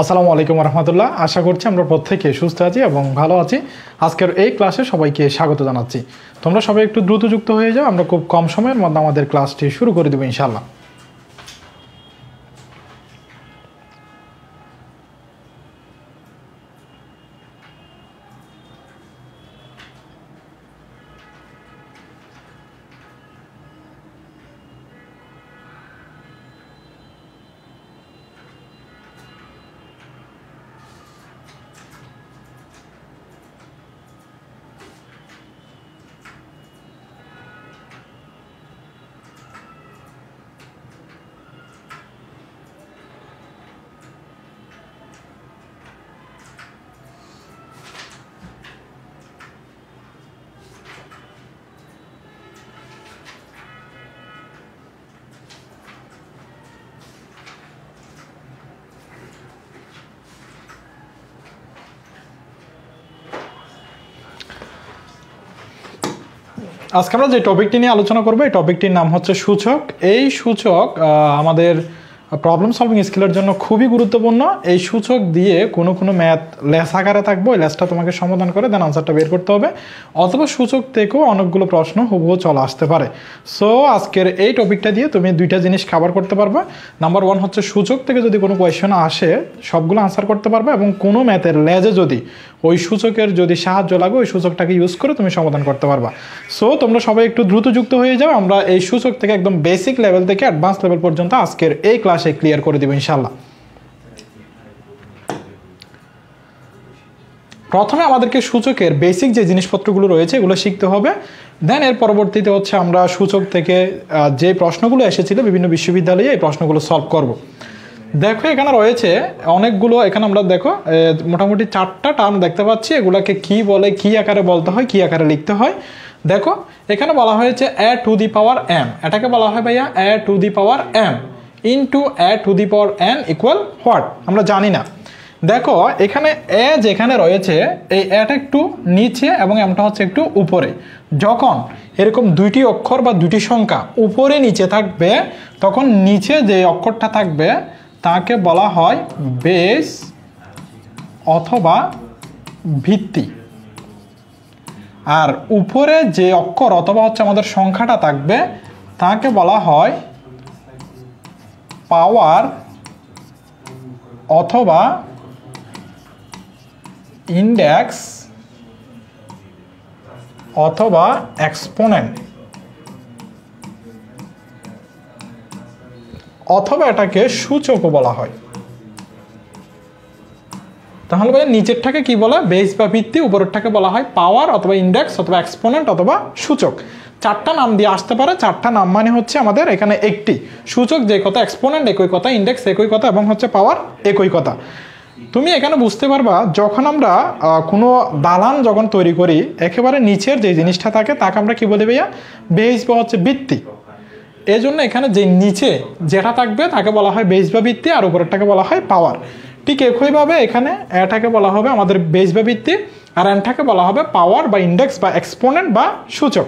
আসসালামু আলাইকুম রহমতুল্লাহ আশা করছি আমরা প্রত্যেকে সুস্থ আছি এবং ভালো আছি আজকের এই ক্লাসে সবাইকে স্বাগত জানাচ্ছি তোমরা সবাই একটু দ্রুত যুক্ত হয়ে যাও আমরা খুব কম সময়ের মধ্যে আমাদের ক্লাসটি শুরু করে দেবো ইনশাল্লাহ আজকে আমরা যে টপিকটি নিয়ে আলোচনা করবো এই টপিকটির নাম হচ্ছে সূচক এই সূচক আমাদের প্রবলেম সলভিং স্কিলের জন্য খুবই গুরুত্বপূর্ণ এই সূচক দিয়ে কোনো কোনো ম্যাথ লেস আকারে থাকবো ওই লেসটা তোমাকে সমাধান করে দেন আনসারটা বের করতে হবে অথবা সূচক থেকেও অনেকগুলো প্রশ্ন হুবহু চলে আসতে পারে সো আজকের এই টপিকটা দিয়ে তুমি দুইটা জিনিস খাবার করতে পারবে নাম্বার ওয়ান হচ্ছে সূচক থেকে যদি কোনো কোয়েশন আসে সবগুলো আনসার করতে পারবে এবং কোনো ম্যাথের লেজে যদি ওই সূচকের যদি সাহায্য লাগে ওই সূচকটাকে ইউজ করে তুমি সমাধান করতে পারবা সো তোমরা সবাই একটু দ্রুত যুক্ত হয়ে যাও আমরা এই সূচক থেকে একদম বেসিক লেভেল থেকে অ্যাডভান্স লেভেল পর্যন্ত আজকের এই ক্লাস সে ক্লিয়ার করে দেবো ইনশাল্লাহ প্রথমে আমাদেরকে সূচকের বেসিক যে জিনিসপত্রগুলো রয়েছে এগুলো শিখতে হবে দেন এর পরবর্তীতে হচ্ছে আমরা সূচক থেকে যে প্রশ্নগুলো এসেছিল বিভিন্ন বিশ্ববিদ্যালয়ে এই প্রশ্নগুলো সলভ করব। দেখো এখানে রয়েছে অনেকগুলো এখানে আমরা দেখো মোটামুটি চারটা টার্ম দেখতে পাচ্ছি এগুলাকে কি বলে কি আকারে বলতে হয় কি আকারে লিখতে হয় দেখো এখানে বলা হয়েছে অ্যা টু দি পাওয়ার এম এটাকে বলা হয় ভাইয়া a to the power m into a to the power n equal what আমরা জানি না দেখো এখানে এ যেখানে রয়েছে এই অ্যাটা একটু নিচে এবং এমটা হচ্ছে একটু উপরে যখন এরকম দুইটি অক্ষর বা দুটি সংখ্যা উপরে নিচে থাকবে তখন নিচে যে অক্ষরটা থাকবে তাকে বলা হয় বেস অথবা ভিত্তি আর উপরে যে অক্ষর অথবা হচ্ছে আমাদের সংখ্যাটা থাকবে তাকে বলা হয় পাওয়ার অথবা ইন্ডেক্স অথবা এক্সপোনেন্ট অথবা এটাকে সূচকও বলা হয় তাহলে বলে নিচেরটাকে কি বলে বেস বা ভিত্তি উপরেরটাকে বলা হয় পাওয়ার অথবা ইন্ডেক্স অথবা এক্সপোনেন্ট অথবা সূচক চারটা নাম দিয়ে আসতে পারে চারটা নাম মানে হচ্ছে আমাদের এখানে একটি সূচক যে কথা এক্সপোনেন্ট একই কথা ইন্ডেক্স একই কথা এবং হচ্ছে পাওয়ার একই কথা তুমি এখানে বুঝতে পারবা যখন আমরা কোনো দালান যখন তৈরি করি একেবারে নিচের যে জিনিসটা থাকে তাকে আমরা কি বলি ভাইয়া বেস বা হচ্ছে ভিত্তি এই জন্য এখানে যে নিচে যেটা থাকবে তাকে বলা হয় বেস বা ভিত্তি আর উপরেরটাকে বলা হয় পাওয়ার ঠিক একইভাবে এখানে এটাকে বলা হবে আমাদের বেস বা ভিত্তি আর এনটাকে বলা হবে পাওয়ার বা ইন্ডেক্স বা এক্সপোনেন্ট বা সূচক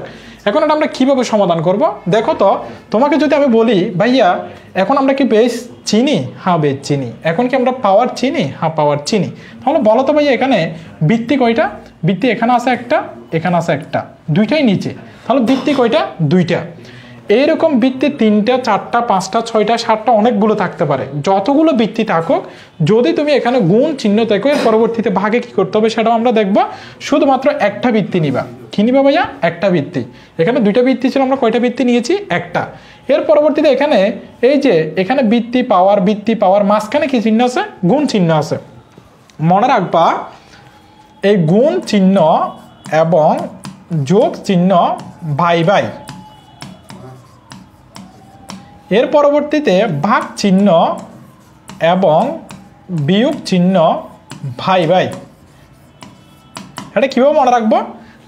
এখন এটা আমরা কীভাবে সমাধান করব দেখো তো তোমাকে যদি আমি বলি ভাইয়া এখন আমরা কি বেশ চিনি হ্যাঁ বেশ চিনি এখন কি আমরা পাওয়ার চিনি হ্যাঁ পাওয়ার চিনি তাহলে বলো তো ভাইয়া এখানে বৃত্তি কয়টা বৃত্তি এখানে আছে একটা এখানে আছে একটা দুইটাই নিচে তাহলে বৃত্তি কয়টা দুইটা এইরকম বৃত্তি তিনটা চারটা পাঁচটা ছয়টা সাতটা অনেকগুলো থাকতে পারে যতগুলো বৃত্তি থাকুক যদি তুমি এখানে গুণ চিহ্ন থাকো এর পরবর্তীতে ভাগে কি করতে হবে সেটাও আমরা দেখব শুধুমাত্র একটা বৃত্তি নিবা কি নিবা ভাইয়া একটা বৃত্তি এখানে দুইটা বৃত্তি ছিল আমরা কয়টা বৃত্তি নিয়েছি একটা এর পরবর্তীতে এখানে এই যে এখানে বৃত্তি পাওয়ার বৃত্তি পাওয়ার মাঝখানে কি চিহ্ন আছে গুণ চিহ্ন আছে মনে রাখবা এই গুণ চিহ্ন এবং যোগ চিহ্ন ভাই ভাই এর পরবর্তীতে ভাগ চিহ্ন এবং বিয়োগ চিহ্ন ভাই ভাই এটা কীভাবে মনে রাখবো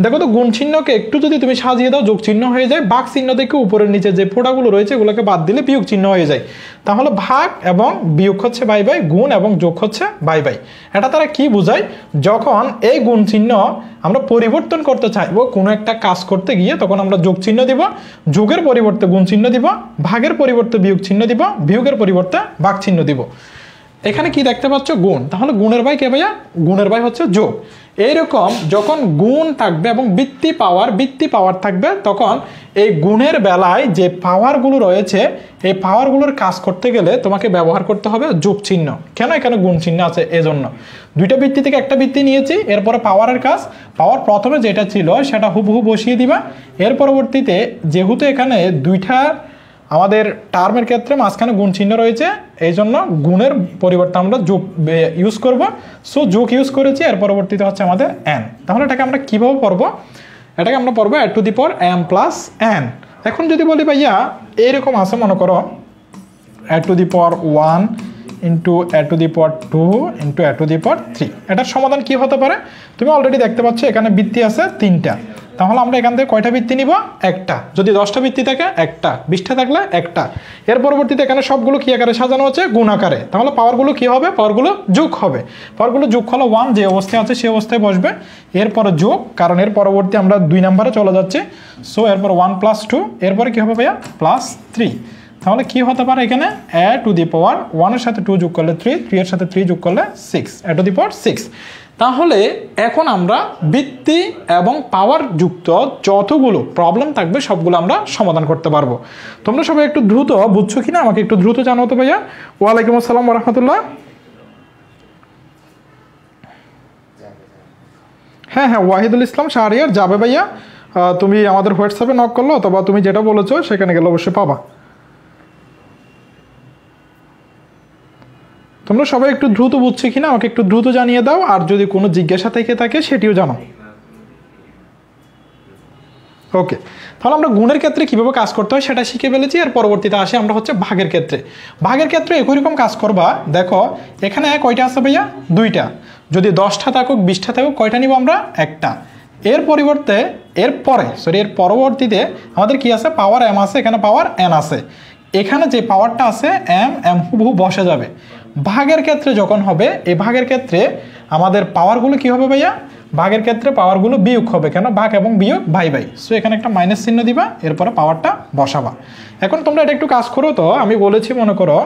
দেখো তো গুণ চিহ্নকে একটু যদি তুমি সাজিয়ে দাও যোগ চিহ্ন হয়ে যায় ভাগ চিহ্ন থেকে উপরের নিচে যে ফোটাগুলো রয়েছে এগুলোকে বাদ দিলে বিয়োগ চিহ্ন হয়ে যায় তাহলে ভাগ এবং বিয়োগ হচ্ছে বাই বাই গুণ এবং যোগ হচ্ছে বাই বাই এটা তারা কি বোঝায় যখন এই গুণ চিহ্ন আমরা পরিবর্তন করতে চাইবো কোনো একটা কাজ করতে গিয়ে তখন আমরা যোগ চিহ্ন দিব যোগের পরিবর্তে গুণ চিহ্ন দিব ভাগের পরিবর্তে বিয়োগ চিহ্ন দিব বিয়োগের পরিবর্তে বাঘ চিহ্ন দিব এখানে কি দেখতে পাচ্ছ গুণ তাহলে গুণের বাই কে ভাইয়া গুণের বাই হচ্ছে যোগ এইরকম যখন গুণ থাকবে এবং বৃত্তি পাওয়ার বৃত্তি পাওয়ার থাকবে তখন এই গুণের বেলায় যে পাওয়ারগুলো রয়েছে এই পাওয়ারগুলোর কাজ করতে গেলে তোমাকে ব্যবহার করতে হবে যোগ চিহ্ন কেন এখানে গুণ চিহ্ন আছে এজন্য দুইটা বৃত্তি থেকে একটা বৃত্তি নিয়েছি এরপরে পাওয়ারের কাজ পাওয়ার প্রথমে যেটা ছিল সেটা হুবহু বসিয়ে দিবা এর পরবর্তীতে যেহেতু এখানে দুইটা আমাদের টার্মের ক্ষেত্রে মাঝখানে গুণ চিহ্ন রয়েছে এই জন্য গুণের পরিবর্তে আমরা যোগ ইউজ করব সো যোগ ইউজ করেছি এর পরবর্তীতে হচ্ছে আমাদের এন তাহলে এটাকে আমরা কীভাবে পড়ব এটাকে আমরা পড়বো এট to the power M plus N এখন যদি বলি ভাইয়া এইরকম আছে মনে করো এট to the power one into eight to the power two into eight to the power three এটার সমাধান কী হতে পারে তুমি অলরেডি দেখতে পাচ্ছ এখানে বৃত্তি আছে তিনটা তাহলে আমরা এখান থেকে কয়টা ভিত্তি নিব একটা যদি দশটা ভিত্তি থাকে একটা বিশটা থাকলে একটা এর পরবর্তীতে এখানে সবগুলো কী আকারে সাজানো আছে গুণ আকারে তাহলে পাওয়ারগুলো কী হবে পাওয়ারগুলো যোগ হবে পাওয়ারগুলো যোগ হলো ওয়ান যে অবস্থায় আছে সেই অবস্থায় বসবে এরপর যোগ কারণ এর পরবর্তী আমরা দুই নাম্বারে চলে যাচ্ছি সো এরপর ওয়ান প্লাস টু এরপরে কী হবে ভাইয়া প্লাস থ্রি তাহলে কি হতে পারে এখানে এ টু দি পাওয়ার ওয়ানের সাথে টু যোগ করলে থ্রি থ্রি এর সাথে থ্রি যোগ করলে six a to the power six তাহলে এখন আমরা বৃত্তি এবং পাওয়ার যুক্ত যতগুলো প্রবলেম থাকবে সবগুলো আমরা সমাধান করতে পারবো তোমরা সবাই একটু দ্রুত বুঝছো কি না আমাকে একটু দ্রুত জানাও তো ভাইয়া ওয়ালাইকুম আসসালাম রহমতুল্লাহ হ্যাঁ হ্যাঁ ওয়াহিদুল ইসলাম শাহরিয়ার যাবে ভাইয়া তুমি আমাদের হোয়াটসঅ্যাপে নক করলো অথবা তুমি যেটা বলেছো সেখানে গেলে অবশ্যই পাবা তোমরা সবাই একটু দ্রুত বুঝছে কিনা আমাকে একটু দ্রুত জানিয়ে দাও আর যদি কোনো জিজ্ঞাসা থেকে থাকে সেটিও জানাও ওকে তাহলে আমরা গুণের ক্ষেত্রে কীভাবে কাজ করতে হয় সেটা শিখে ফেলেছি আর পরবর্তীতে আসে আমরা হচ্ছে ভাগের ক্ষেত্রে ভাগের ক্ষেত্রে একই রকম কাজ করবা দেখো এখানে কয়টা আছে ভাইয়া দুইটা যদি দশটা থাকুক বিশটা থাকুক কয়টা নিব আমরা একটা এর পরিবর্তে এর পরে সরি এর পরবর্তীতে আমাদের কি আছে পাওয়ার এম আছে এখানে পাওয়ার এন আছে এখানে যে পাওয়ারটা আছে এম এম হুবহু বসে যাবে ভাগের ক্ষেত্রে যখন হবে এই ভাগের ক্ষেত্রে আমাদের পাওয়ারগুলো কি হবে ভাইয়া ভাগের ক্ষেত্রে পাওয়ারগুলো বিয়োগ হবে কেন ভাগ এবং বিয়োগ ভাই ভাই সো এখানে একটা মাইনাস চিহ্ন দিবা এরপরে পাওয়ারটা বসাবা এখন তোমরা এটা একটু কাজ করো তো আমি বলেছি মনে করো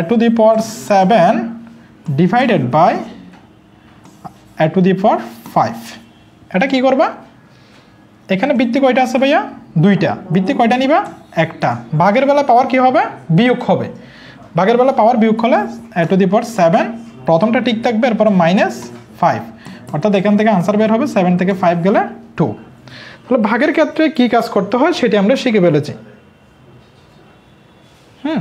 a to the power seven divided by a to the power five এটা কি করবা এখানে বৃত্তি কয়টা আছে ভাইয়া দুইটা বৃত্তি কয়টা নিবা একটা ভাগের বেলা পাওয়ার কি হবে বিয়োগ হবে বাঘের বেলা পাওয়ার বিয়োগ করলে এ টু দি পর সেভেন প্রথমটা ঠিক থাকবে এরপর মাইনাস ফাইভ অর্থাৎ এখান থেকে আনসার বের হবে সেভেন থেকে ফাইভ গেলে টু তাহলে ভাগের ক্ষেত্রে কি কাজ করতে হয় সেটি আমরা শিখে ফেলেছি হুম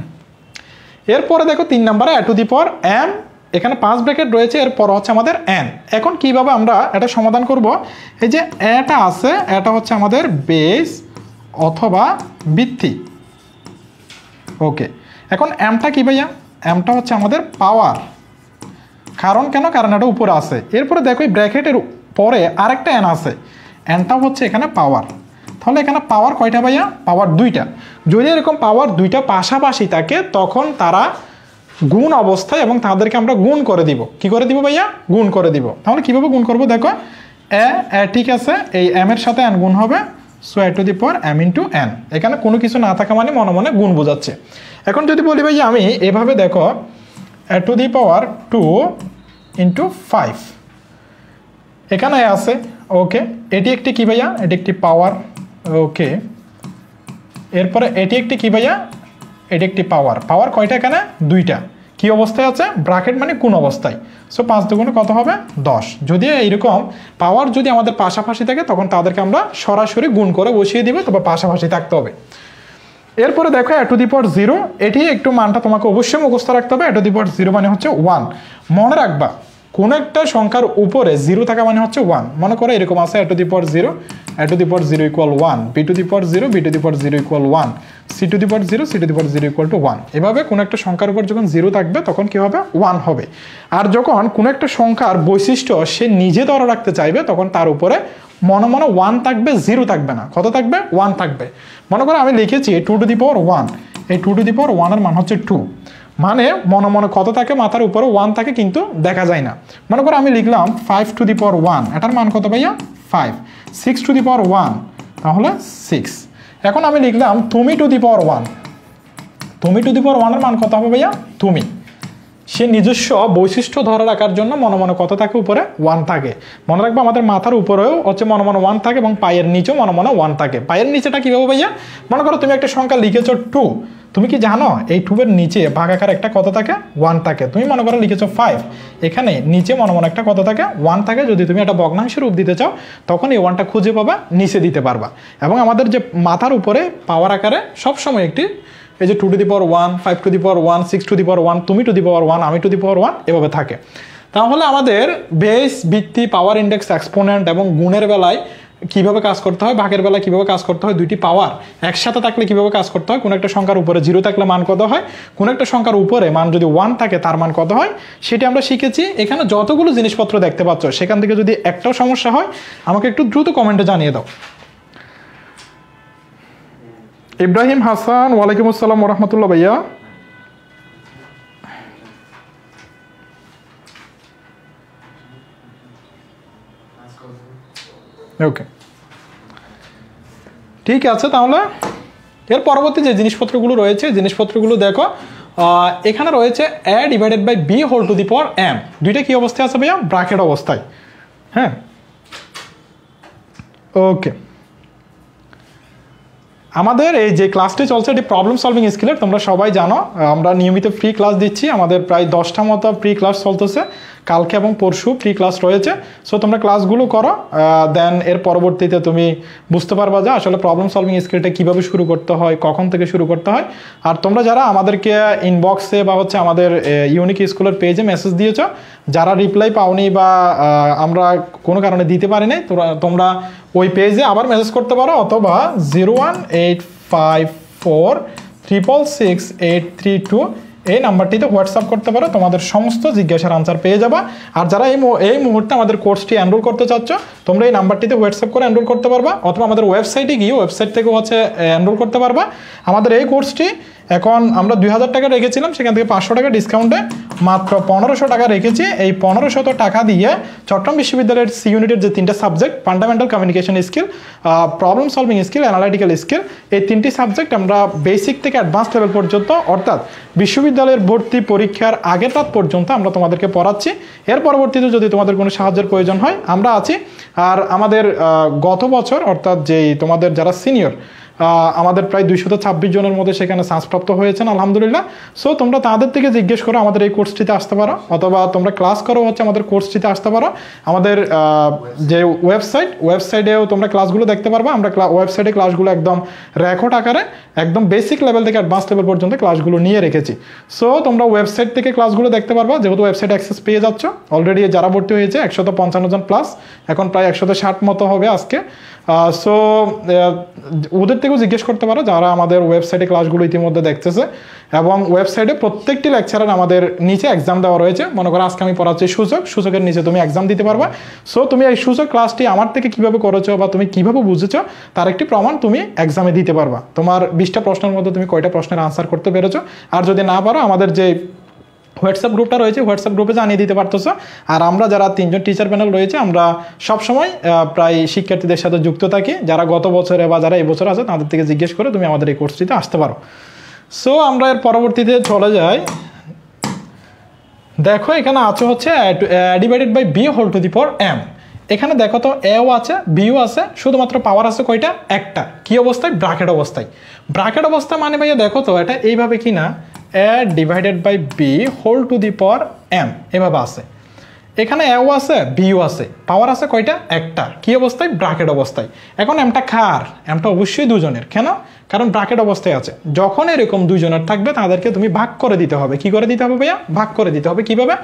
এরপরে দেখো তিন নম্বরে এ টু দি পর এম এখানে পাঁচ ব্র্যাকেট রয়েছে এরপর হচ্ছে আমাদের এন এখন কিভাবে আমরা এটা সমাধান করব এই যে এটা আছে এটা হচ্ছে আমাদের বেস অথবা বৃত্তি ওকে এখন অ্যামটা কী ভাইয়া অ্যামটা হচ্ছে আমাদের পাওয়ার কারণ কেন কারণ এটা উপরে আসে এরপরে দেখো এই ব্র্যাকেটের পরে আরেকটা অ্যান আছে অ্যানটাও হচ্ছে এখানে পাওয়ার তাহলে এখানে পাওয়ার কয়টা ভাইয়া পাওয়ার দুইটা যদি এরকম পাওয়ার দুইটা পাশাপাশি থাকে তখন তারা গুণ অবস্থায় এবং তাদেরকে আমরা গুণ করে দিব কি করে দিব ভাইয়া গুণ করে দিব তাহলে কীভাবে গুণ করব দেখো এ ঠিক আছে এই এম এর সাথে এন গুণ হবে so A to the power M into N এখানে কোনো কিছু না থাকা মানে মনে মনে গুণ বোঝাচ্ছে এখন যদি বলি ভাই আমি এভাবে দেখো to the power two into five এখানে আছে ওকে এটি একটি কী ভাইয়া এটি একটি পাওয়ার ওকে এরপরে এটি একটি কী ভাইয়া এটি একটি পাওয়ার পাওয়ার কয়টা এখানে দুইটা কি অবস্থায় আছে ব্রাকেট মানে কোন অবস্থায় সো পাঁচ দুগুণে কত হবে দশ যদি এইরকম পাওয়ার যদি আমাদের পাশাপাশি থাকে তখন তাদেরকে আমরা সরাসরি গুণ করে বসিয়ে দিবে তবে পাশাপাশি থাকতে হবে এরপরে দেখো এ টু দি পট জিরো এটি একটু মানটা তোমাকে অবশ্যই মুখস্থ রাখতে হবে এ টু দি পট জিরো মানে হচ্ছে ওয়ান মনে রাখবা কোনো একটা সংখ্যার উপরে জিরো থাকা মানে হচ্ছে ওয়ান মনে করো এরকম আছে এটু two the power zero A to the power zero equal one b to the power zero b to the power zero equal one c to the power zero C to the power zero equal to one এভাবে কোনো একটা সংখ্যার উপর যখন zero থাকবে তখন কী হবে one হবে আর যখন কোনো একটা সংখ্যার বৈশিষ্ট্য সে নিজে ধরে রাখতে চাইবে তখন তার উপরে মনে মনে ওয়ান থাকবে জিরো থাকবে না কত থাকবে ওয়ান থাকবে মনে করো আমি লিখেছি two to the power one এই টু টু দি পাওয়ার ওয়ানের মান হচ্ছে টু মানে মনে মনে কত থাকে মাথার উপরে ওয়ান থাকে কিন্তু দেখা যায় না মনে করো আমি লিখলাম five to the power one এটার মান কত ভাইয়া five six to the power one তাহলে সিক্স এখন আমি লিখলাম তুমি টু দি পাওয়ার ওয়ান তুমি টু দি পাওয়ার ওয়ানের মান কত হবে ভাইয়া তুমি সে নিজস্ব বৈশিষ্ট্য ধরে রাখার জন্য মনে মনে কত থাকে উপরে ওয়ান থাকে মনে রাখবো আমাদের মাথার উপরেও হচ্ছে মনে মনে ওয়ান থাকে এবং পায়ের নিচেও মনে মনে ওয়ান থাকে পায়ের নিচেটা কীভাবে ভাইয়া মনে করো তুমি একটা সংখ্যা লিখেছো টু তুমি কি জানো এই টুবের নিচে ভাগাকার একটা কত থাকে ওয়ান থাকে তুমি মনে করো লিখেছো ফাইভ এখানে নিচে মনে মনে একটা কত থাকে ওয়ান থাকে যদি তুমি একটা বগ্নাংশ রূপ দিতে চাও তখন এই ওয়ানটা খুঁজে পাবে নিচে দিতে পারবা এবং আমাদের যে মাথার উপরে পাওয়ার আকারে সবসময় একটি এই যে two to the power one five to the power one six to the power one তুমি টু দি পাওয়ার ওয়ান আমি টু দি পাওয়ার ওয়ান এভাবে থাকে তাহলে আমাদের বেস ভিত্তি পাওয়ার ইন্ডেক্স এক্সপোনেন্ট এবং গুণের বেলায় কিভাবে কাজ করতে হয় ভাগের বেলা কিভাবে কাজ করতে হয় দুইটি পাওয়ার একসাথে থাকলে কিভাবে কাজ করতে হয় কোনো একটা সংখ্যার উপরে জিরো থাকলে মান কত হয় কোনো একটা সংখ্যার উপরে মান যদি ওয়ান থাকে তার মান কত হয় সেটি আমরা শিখেছি এখানে যতগুলো জিনিসপত্র দেখতে পাচ্ছ সেখান থেকে যদি একটাও সমস্যা হয় আমাকে একটু দ্রুত কমেন্টে জানিয়ে দাও ইব্রাহিম হাসান ওয়ালাইকুম আসসালাম ওরহমতুল্লাহ ভাইয়া ওকে ঠিক আছে তাহলে এর পরবর্তী যে জিনিসপত্রগুলো রয়েছে জিনিসপত্রগুলো দেখো এখানে রয়েছে a divided by b whole to the power m দুইটা কী অবস্থায় আছে ভাইয়া ব্রাকেট অবস্থায় হ্যাঁ ওকে আমাদের এই যে ক্লাসটি চলছে এটি প্রবলেম সলভিং স্কিলের তোমরা সবাই জানো আমরা নিয়মিত ফ্রি ক্লাস দিচ্ছি আমাদের প্রায় দশটা মতো ফ্রি ক্লাস চলতেছে কালকে এবং পরশু ফ্রি ক্লাস রয়েছে সো তোমরা ক্লাসগুলো করো দেন এর পরবর্তীতে তুমি বুঝতে পারবা যে আসলে প্রবলেম সলভিং স্কিলটা কীভাবে শুরু করতে হয় কখন থেকে শুরু করতে হয় আর তোমরা যারা আমাদেরকে ইনবক্সে বা হচ্ছে আমাদের ইউনিক স্কুলের পেজে মেসেজ দিয়েছ যারা রিপ্লাই পাওনি বা আমরা কোনো কারণে দিতে পারিনি তোমরা তোমরা ওই পেজে আবার মেসেজ করতে পারো অথবা zero one a eight five four six eight three two এই নাম্বারটিতে হোয়াটসঅ্যাপ করতে পারো তোমাদের সমস্ত জিজ্ঞাসার আনসার পেয়ে যাবা আর যারা এই এই মুহূর্তে আমাদের কোর্সটি অ্যানরোল করতে চাচ্ছ তোমরা এই নাম্বারটিতে হোয়াটসঅ্যাপ করে অ্যানরোল করতে পারবা অথবা আমাদের ওয়েবসাইটে গিয়ে ওয়েবসাইট থেকে হচ্ছে অ্যানরোল করতে পারবা আমাদের এই কোর্সটি এখন আমরা দুই হাজার টাকা রেখেছিলাম সেখান থেকে পাঁচশো টাকা ডিসকাউন্টে মাত্র পনেরোশো টাকা রেখেছি এই পনেরোশত টাকা দিয়ে চট্টগ্রাম বিশ্ববিদ্যালয়ের সি ইউনিটের যে তিনটা subject fundamental communication skill problem solving skill analytical skill এই তিনটি সাবজেক্ট আমরা বেসিক থেকে অ্যাডভান্স লেভেল পর্যন্ত অর্থাৎ বিশ্ববিদ্যালয়ের ভর্তি পরীক্ষার আগের রাত পর্যন্ত আমরা তোমাদেরকে পড়াচ্ছি এর পরবর্তীতে যদি তোমাদের কোনো সাহায্যের প্রয়োজন হয় আমরা আছি আর আমাদের গত বছর অর্থাৎ যেই তোমাদের যারা সিনিয়র আমাদের প্রায় দুইশত ছাব্বিশ জনের মধ্যে সেখানে চান্সপ্রাপ্ত হয়েছেন আলহামদুলিল্লাহ সো তোমরা তাদের থেকে জিজ্ঞেস করো আমাদের এই কোর্সটিতে আসতে পারো অথবা তোমরা ক্লাস করো হচ্ছে আমাদের কোর্সটিতে আসতে পারো আমাদের যে ওয়েবসাইট ওয়েবসাইটেও তোমরা ক্লাসগুলো দেখতে পারবা আমরা ওয়েবসাইটে ক্লাসগুলো একদম রেকর্ড আকারে একদম বেসিক লেভেল থেকে অ্যাডভান্স লেভেল পর্যন্ত ক্লাসগুলো নিয়ে রেখেছি সো তোমরা ওয়েবসাইট থেকে ক্লাসগুলো দেখতে পারবা যেহেতু ওয়েবসাইট অ্যাক্সেস পেয়ে যাচ্ছ অলরেডি যারা ভর্তি হয়েছে একশত পঞ্চান্ন জন প্লাস এখন প্রায় একশত ষাট মতো হবে আজকে সো ওদের থেকেও জিজ্ঞেস করতে পারো যারা আমাদের ওয়েবসাইটে ক্লাসগুলো ইতিমধ্যে দেখতেছে এবং ওয়েবসাইটে প্রত্যেকটি লেকচারের আমাদের নিচে এক্সাম দেওয়া রয়েছে মনে করো আজকে আমি পড়াচ্ছি সূচক সূচকের নিচে তুমি এক্সাম দিতে পারবা সো তুমি এই সূচক ক্লাসটি আমার থেকে কিভাবে করেছো বা তুমি কিভাবে বুঝেছো তার একটি প্রমাণ তুমি এক্সামে দিতে পারবা তোমার বিশটা প্রশ্নের মধ্যে তুমি কয়টা প্রশ্নের আনসার করতে পেরেছো আর যদি না পারো আমাদের যে হোয়াটসঅ্যাপ গ্রুপটা রয়েছে হোয়াটসঅ্যাপ গ্রুপে জানিয়ে দিতে পারতো আর আমরা যারা তিনজন টিচার প্যানেল রয়েছে আমরা সবসময় প্রায় শিক্ষার্থীদের সাথে যুক্ত থাকি যারা গত বছরে বা যারা এবছর আছে তাদের থেকে জিজ্ঞেস করে তুমি আমাদের এই কোর্সটিতে আসতে পারো সো আমরা এর পরবর্তীতে চলে যাই দেখো এখানে আছে হচ্ছে divided by b whole to the four m এখানে দেখো তো এও আছে বিও আছে শুধুমাত্র পাওয়ার আছে কয়টা একটা কি অবস্থায় ব্রাকেট অবস্থায় ব্রাকেট অবস্থা মানে ভাইয়া দেখো তো এটা এইভাবে কি না a divided by b whole to the power m এভাবে আছে এখানে এও আছে বিও আছে পাওয়ার আছে কয়টা একটা কি অবস্থায় ব্রাকেট অবস্থায় এখন এমটা খার এমটা অবশ্যই দুজনের কেন কারণ ব্রাকেট অবস্থায় আছে যখন এরকম দুজনের থাকবে তাদেরকে তুমি ভাগ করে দিতে হবে কি করে দিতে হবে ভাইয়া ভাগ করে দিতে হবে কিভাবে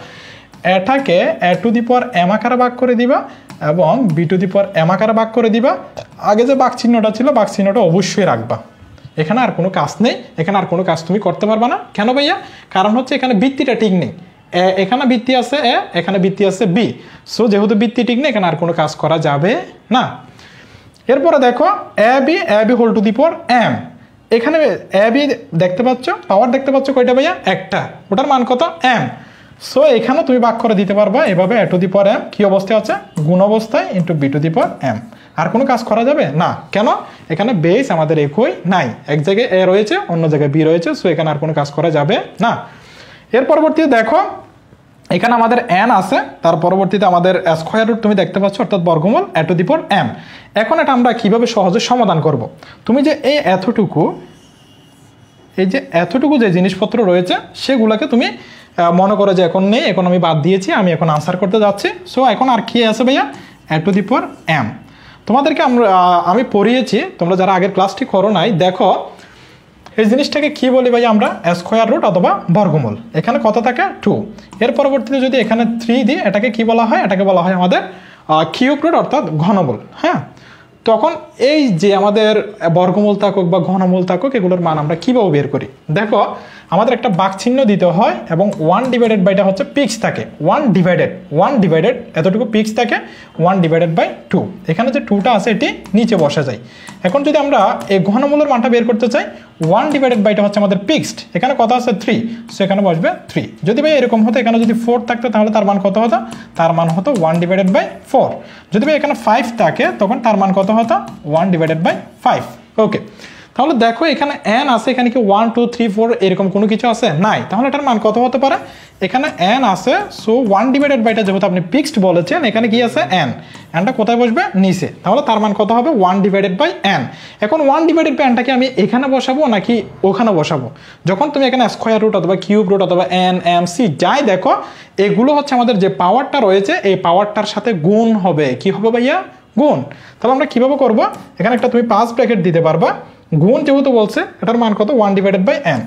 এটাকে এ টু দি পর এম আকারে ভাগ করে দিবা এবং B to the power M আকারে ভাগ করে দিবা আগে যে বাক চিহ্নটা ছিল বাক চিহ্নটা অবশ্যই রাখবা এখানে আর কোনো কাজ নেই এখানে আর কোনো কাজ তুমি করতে পারবা না কেন ভাইয়া কারণ হচ্ছে এখানে বৃত্তিটা ঠিক নেই এখানে বৃত্তি আছে এ এখানে বৃত্তি আছে বি সো যেহেতু বৃত্তি ঠিক নেই এখানে আর কোনো কাজ করা যাবে না এরপরে দেখো a b a b whole to the power m এখানে এ বি দেখতে পাচ্ছ পাওয়ার দেখতে পাচ্ছ কয়টা ভাইয়া একটা ওটার মান কত এম সো এখানেও তুমি ভাগ করে দিতে পারবা এভাবে এ টু দি পর এম কী অবস্থায় আছে গুণ অবস্থায় into B to the power M R কোনো কাজ করা যাবে না কেন এখানে বেস আমাদের একই নাই এক জায়গায় এ রয়েছে অন্য জায়গায় বি রয়েছে সো এখানে আর কোনো কাজ করা যাবে না এর পরবর্তী দেখো এখানে আমাদের এন আছে তার পরবর্তীতে আমাদের স্কোয়ার রুট তুমি দেখতে পাচ্ছ অর্থাৎ বর্গমূল এটোদিপর এম এখন এটা আমরা কিভাবে সহজে সমাধান করব। তুমি যে এই এতটুকু এই যে এতটুকু যে জিনিসপত্র রয়েছে সেগুলোকে তুমি মনে করো যে এখন নেই এখন আমি বাদ দিয়েছি আমি এখন আনসার করতে যাচ্ছি সো এখন আর কি আছে ভাইয়া এটোদিপর এম তোমাদেরকে আমরা আমি পড়িয়েছি তোমরা যারা আগের ক্লাসটি করো নাই দেখো এই জিনিসটাকে কি বলি ভাই আমরা স্কোয়ার রুট অথবা বর্গমূল এখানে কত থাকে টু এর পরবর্তীতে যদি এখানে থ্রি দিই এটাকে কি বলা হয় এটাকে বলা হয় আমাদের কিউব রুট অর্থাৎ ঘনমূল হ্যাঁ তখন এই যে আমাদের বর্গমূল থাকুক বা ঘনমূল থাকুক এগুলোর মান আমরা কীভাবে বের করি দেখো আমাদের একটা বাকচিহ্ন চিহ্ন দিতে হয় এবং ওয়ান ডিভাইডেড বাইটা হচ্ছে পিক্স থাকে ওয়ান ডিভাইডেড ওয়ান ডিভাইডেড এতটুকু পিক্স থাকে ওয়ান ডিভাইডেড বাই টু এখানে যে টুটা আছে এটি নিচে বসা যায় এখন যদি আমরা এই ঘনমূলের মানটা বের করতে চাই ওয়ান ডিভাইডেড বাইটা হচ্ছে আমাদের পিক্সড এখানে কত আছে থ্রি সো এখানে বসবে থ্রি যদি ভাই এরকম হতো এখানে যদি ফোর থাকতো তাহলে তার মান কত হতো তার মান হতো ওয়ান ডিভাইডেড বাই ফোর যদি ভাই এখানে ফাইভ থাকে তখন তার মান কত হতো one divided by five okay তাহলে দেখো এখানে এন আছে এখানে কি ওয়ান টু থ্রি ফোর এরকম কোনো কিছু আছে নাই তাহলে এটার মান কত হতে পারে এখানে এন আছে সো ওয়ান ডিভাইডেড বাইটা যেহেতু আপনি ফিক্সড বলেছেন এখানে কি আছে এন এনটা কোথায় বসবে নিচে তাহলে তার মান কত হবে ওয়ান ডিভাইডেড বাই এন এখন ওয়ান ডিভাইডেড বাই এনটাকে আমি এখানে বসাবো নাকি ওখানে বসাবো যখন তুমি এখানে স্কোয়ার রুট অথবা কিউব রুট অথবা এন এম সি যাই দেখো এগুলো হচ্ছে আমাদের যে পাওয়ারটা রয়েছে এই পাওয়ারটার সাথে গুণ হবে কি হবে ভাইয়া গুণ তাহলে আমরা কীভাবে করবো এখানে একটা তুমি পাঁচ ব্র্যাকেট দিতে পারবা গুণ যেহেতু বলছে এটার মান কত one divided by n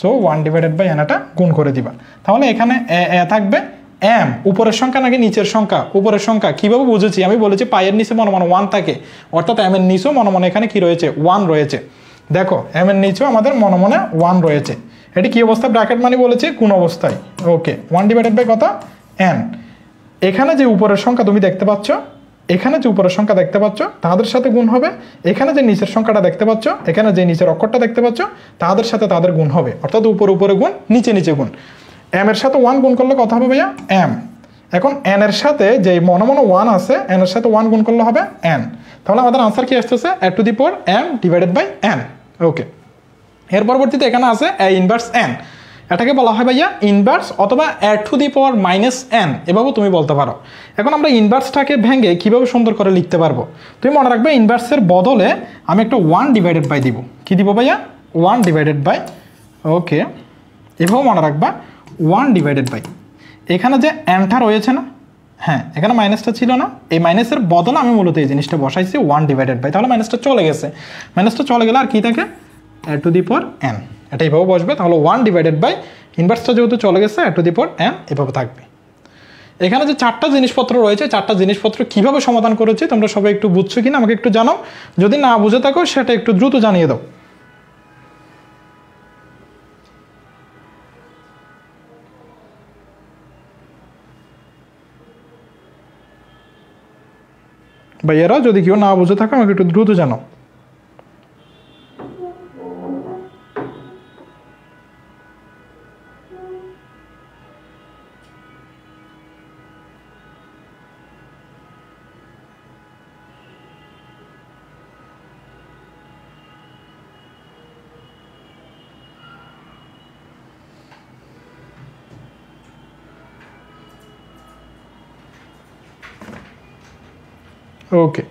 so one divided by n এটা গুণ করে দিবা তাহলে এখানে এ এ থাকবে এম উপরের সংখ্যা নাকি নিচের সংখ্যা উপরের সংখ্যা কীভাবে বুঝেছি আমি বলেছি পায়ের নিচে মনে মনে ওয়ান থাকে অর্থাৎ এম এর নিচেও মনে মনে এখানে কী রয়েছে ওয়ান রয়েছে দেখো এম এর নিচেও আমাদের মনে মনে ওয়ান রয়েছে এটি কী অবস্থা ব্র্যাকেট মানে বলেছি কোন অবস্থায় ওকে ওয়ান ডিভাইডেড বাই কত এন এখানে যে উপরের সংখ্যা তুমি দেখতে পাচ্ছ এখানে যে উপরের সংখ্যা দেখতে পাচ্ছ তাদের সাথে গুণ হবে এখানে যে নিচের সংখ্যাটা দেখতে পাচ্ছ এখানে যে নিচের অক্ষরটা দেখতে পাচ্ছ তাদের সাথে তাদের গুণ হবে অর্থাৎ উপরে উপরে গুণ নিচে নিচে গুণ এম এর সাথে ওয়ান গুণ করলে কত হবে ভাইয়া এম এখন এন এর সাথে যে মনে মনে ওয়ান আছে এন এর সাথে ওয়ান গুণ করলে হবে এন তাহলে আমাদের আনসার কি আসতেছে a to the power m divided by n okay এর পরবর্তীতে এখানে আছে এ ইনভার্স এন এটাকে বলা হয় ভাইয়া ইনভার্স অথবা add to the power minus n এভাবেও তুমি বলতে পারো এখন আমরা ইনভার্সটাকে ভেঙে কীভাবে সুন্দর করে লিখতে পারবো তুমি মনে রাখবে ইনভার্সের বদলে আমি একটা ওয়ান ডিভাইডেড বাই দিব কী দিব ভাইয়া ওয়ান ডিভাইডেড বাই ওকে এভাবেও মনে রাখবা ওয়ান ডিভাইডেড বাই এখানে যে অ্যানটা রয়েছে না হ্যাঁ এখানে মাইনাসটা ছিল না এই মাইনাসের বদলে আমি মূলত এই জিনিসটা বসাইছি ওয়ান ডিভাইডেড বাই তাহলে মাইনাসটা চলে গেছে মাইনাসটা চলে গেলে আর কী থাকে টু দি পর এন এটা এইভাবে বসবে তাহলে ওয়ান ডিভাইডেড বাই ইনভার্সটা যেহেতু চলে গেছে টু দি পর এম এভাবে থাকবে এখানে যে চারটা জিনিসপত্র রয়েছে চারটা জিনিসপত্র কিভাবে সমাধান করেছি তোমরা সবাই একটু বুঝছো কিনা আমাকে একটু জানাও যদি না বুঝে থাকো সেটা একটু দ্রুত জানিয়ে দাও ভাইয়ারা যদি কেউ না বুঝে থাকো আমাকে একটু দ্রুত জানাও ওকে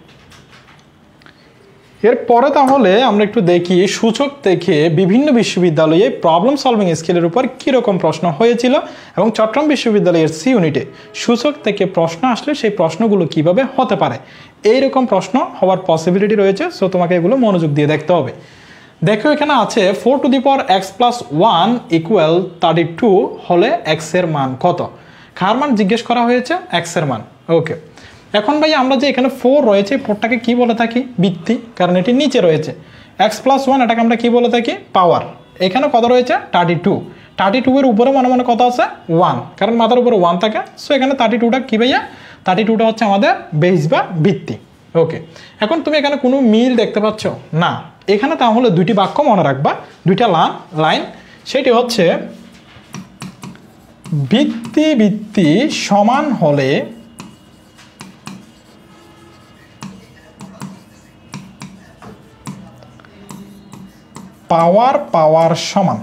এরপরে তাহলে আমরা একটু দেখি সূচক থেকে বিভিন্ন বিশ্ববিদ্যালয়ে প্রবলেম সলভিং স্কেলের উপর কীরকম প্রশ্ন হয়েছিল এবং চট্টগ্রাম বিশ্ববিদ্যালয়ের সি ইউনিটে সূচক থেকে প্রশ্ন আসলে সেই প্রশ্নগুলো কিভাবে হতে পারে এই রকম প্রশ্ন হওয়ার পসিবিলিটি রয়েছে সো তোমাকে এগুলো মনোযোগ দিয়ে দেখতে হবে দেখো এখানে আছে four to the power x plus one equal thirty two হলে এক্সের মান কত খার মান জিজ্ঞেস করা হয়েছে এক্সের মান ওকে এখন ভাই আমরা যে এখানে ফোর রয়েছে ফোরটাকে কি বলে থাকি বৃত্তি কারণ এটি নিচে রয়েছে এক্স প্লাস ওয়ান এটাকে আমরা কি বলে থাকি পাওয়ার এখানে কত রয়েছে থার্টি টু থার্টি টু এর উপরে মনে মনে কত আছে ওয়ান কারণ মাথার উপরে ওয়ান থাকে সো এখানে থার্টি টুটা কী ভাইয়া থার্টি টুটা হচ্ছে আমাদের বেস বা ভিত্তি ওকে এখন তুমি এখানে কোনো মিল দেখতে পাচ্ছ না এখানে তাহলে দুটি বাক্য মনে রাখবা দুইটা লান লাইন সেটি হচ্ছে ভিত্তি ভিত্তি সমান হলে পাওয়ার পাওয়ার সমান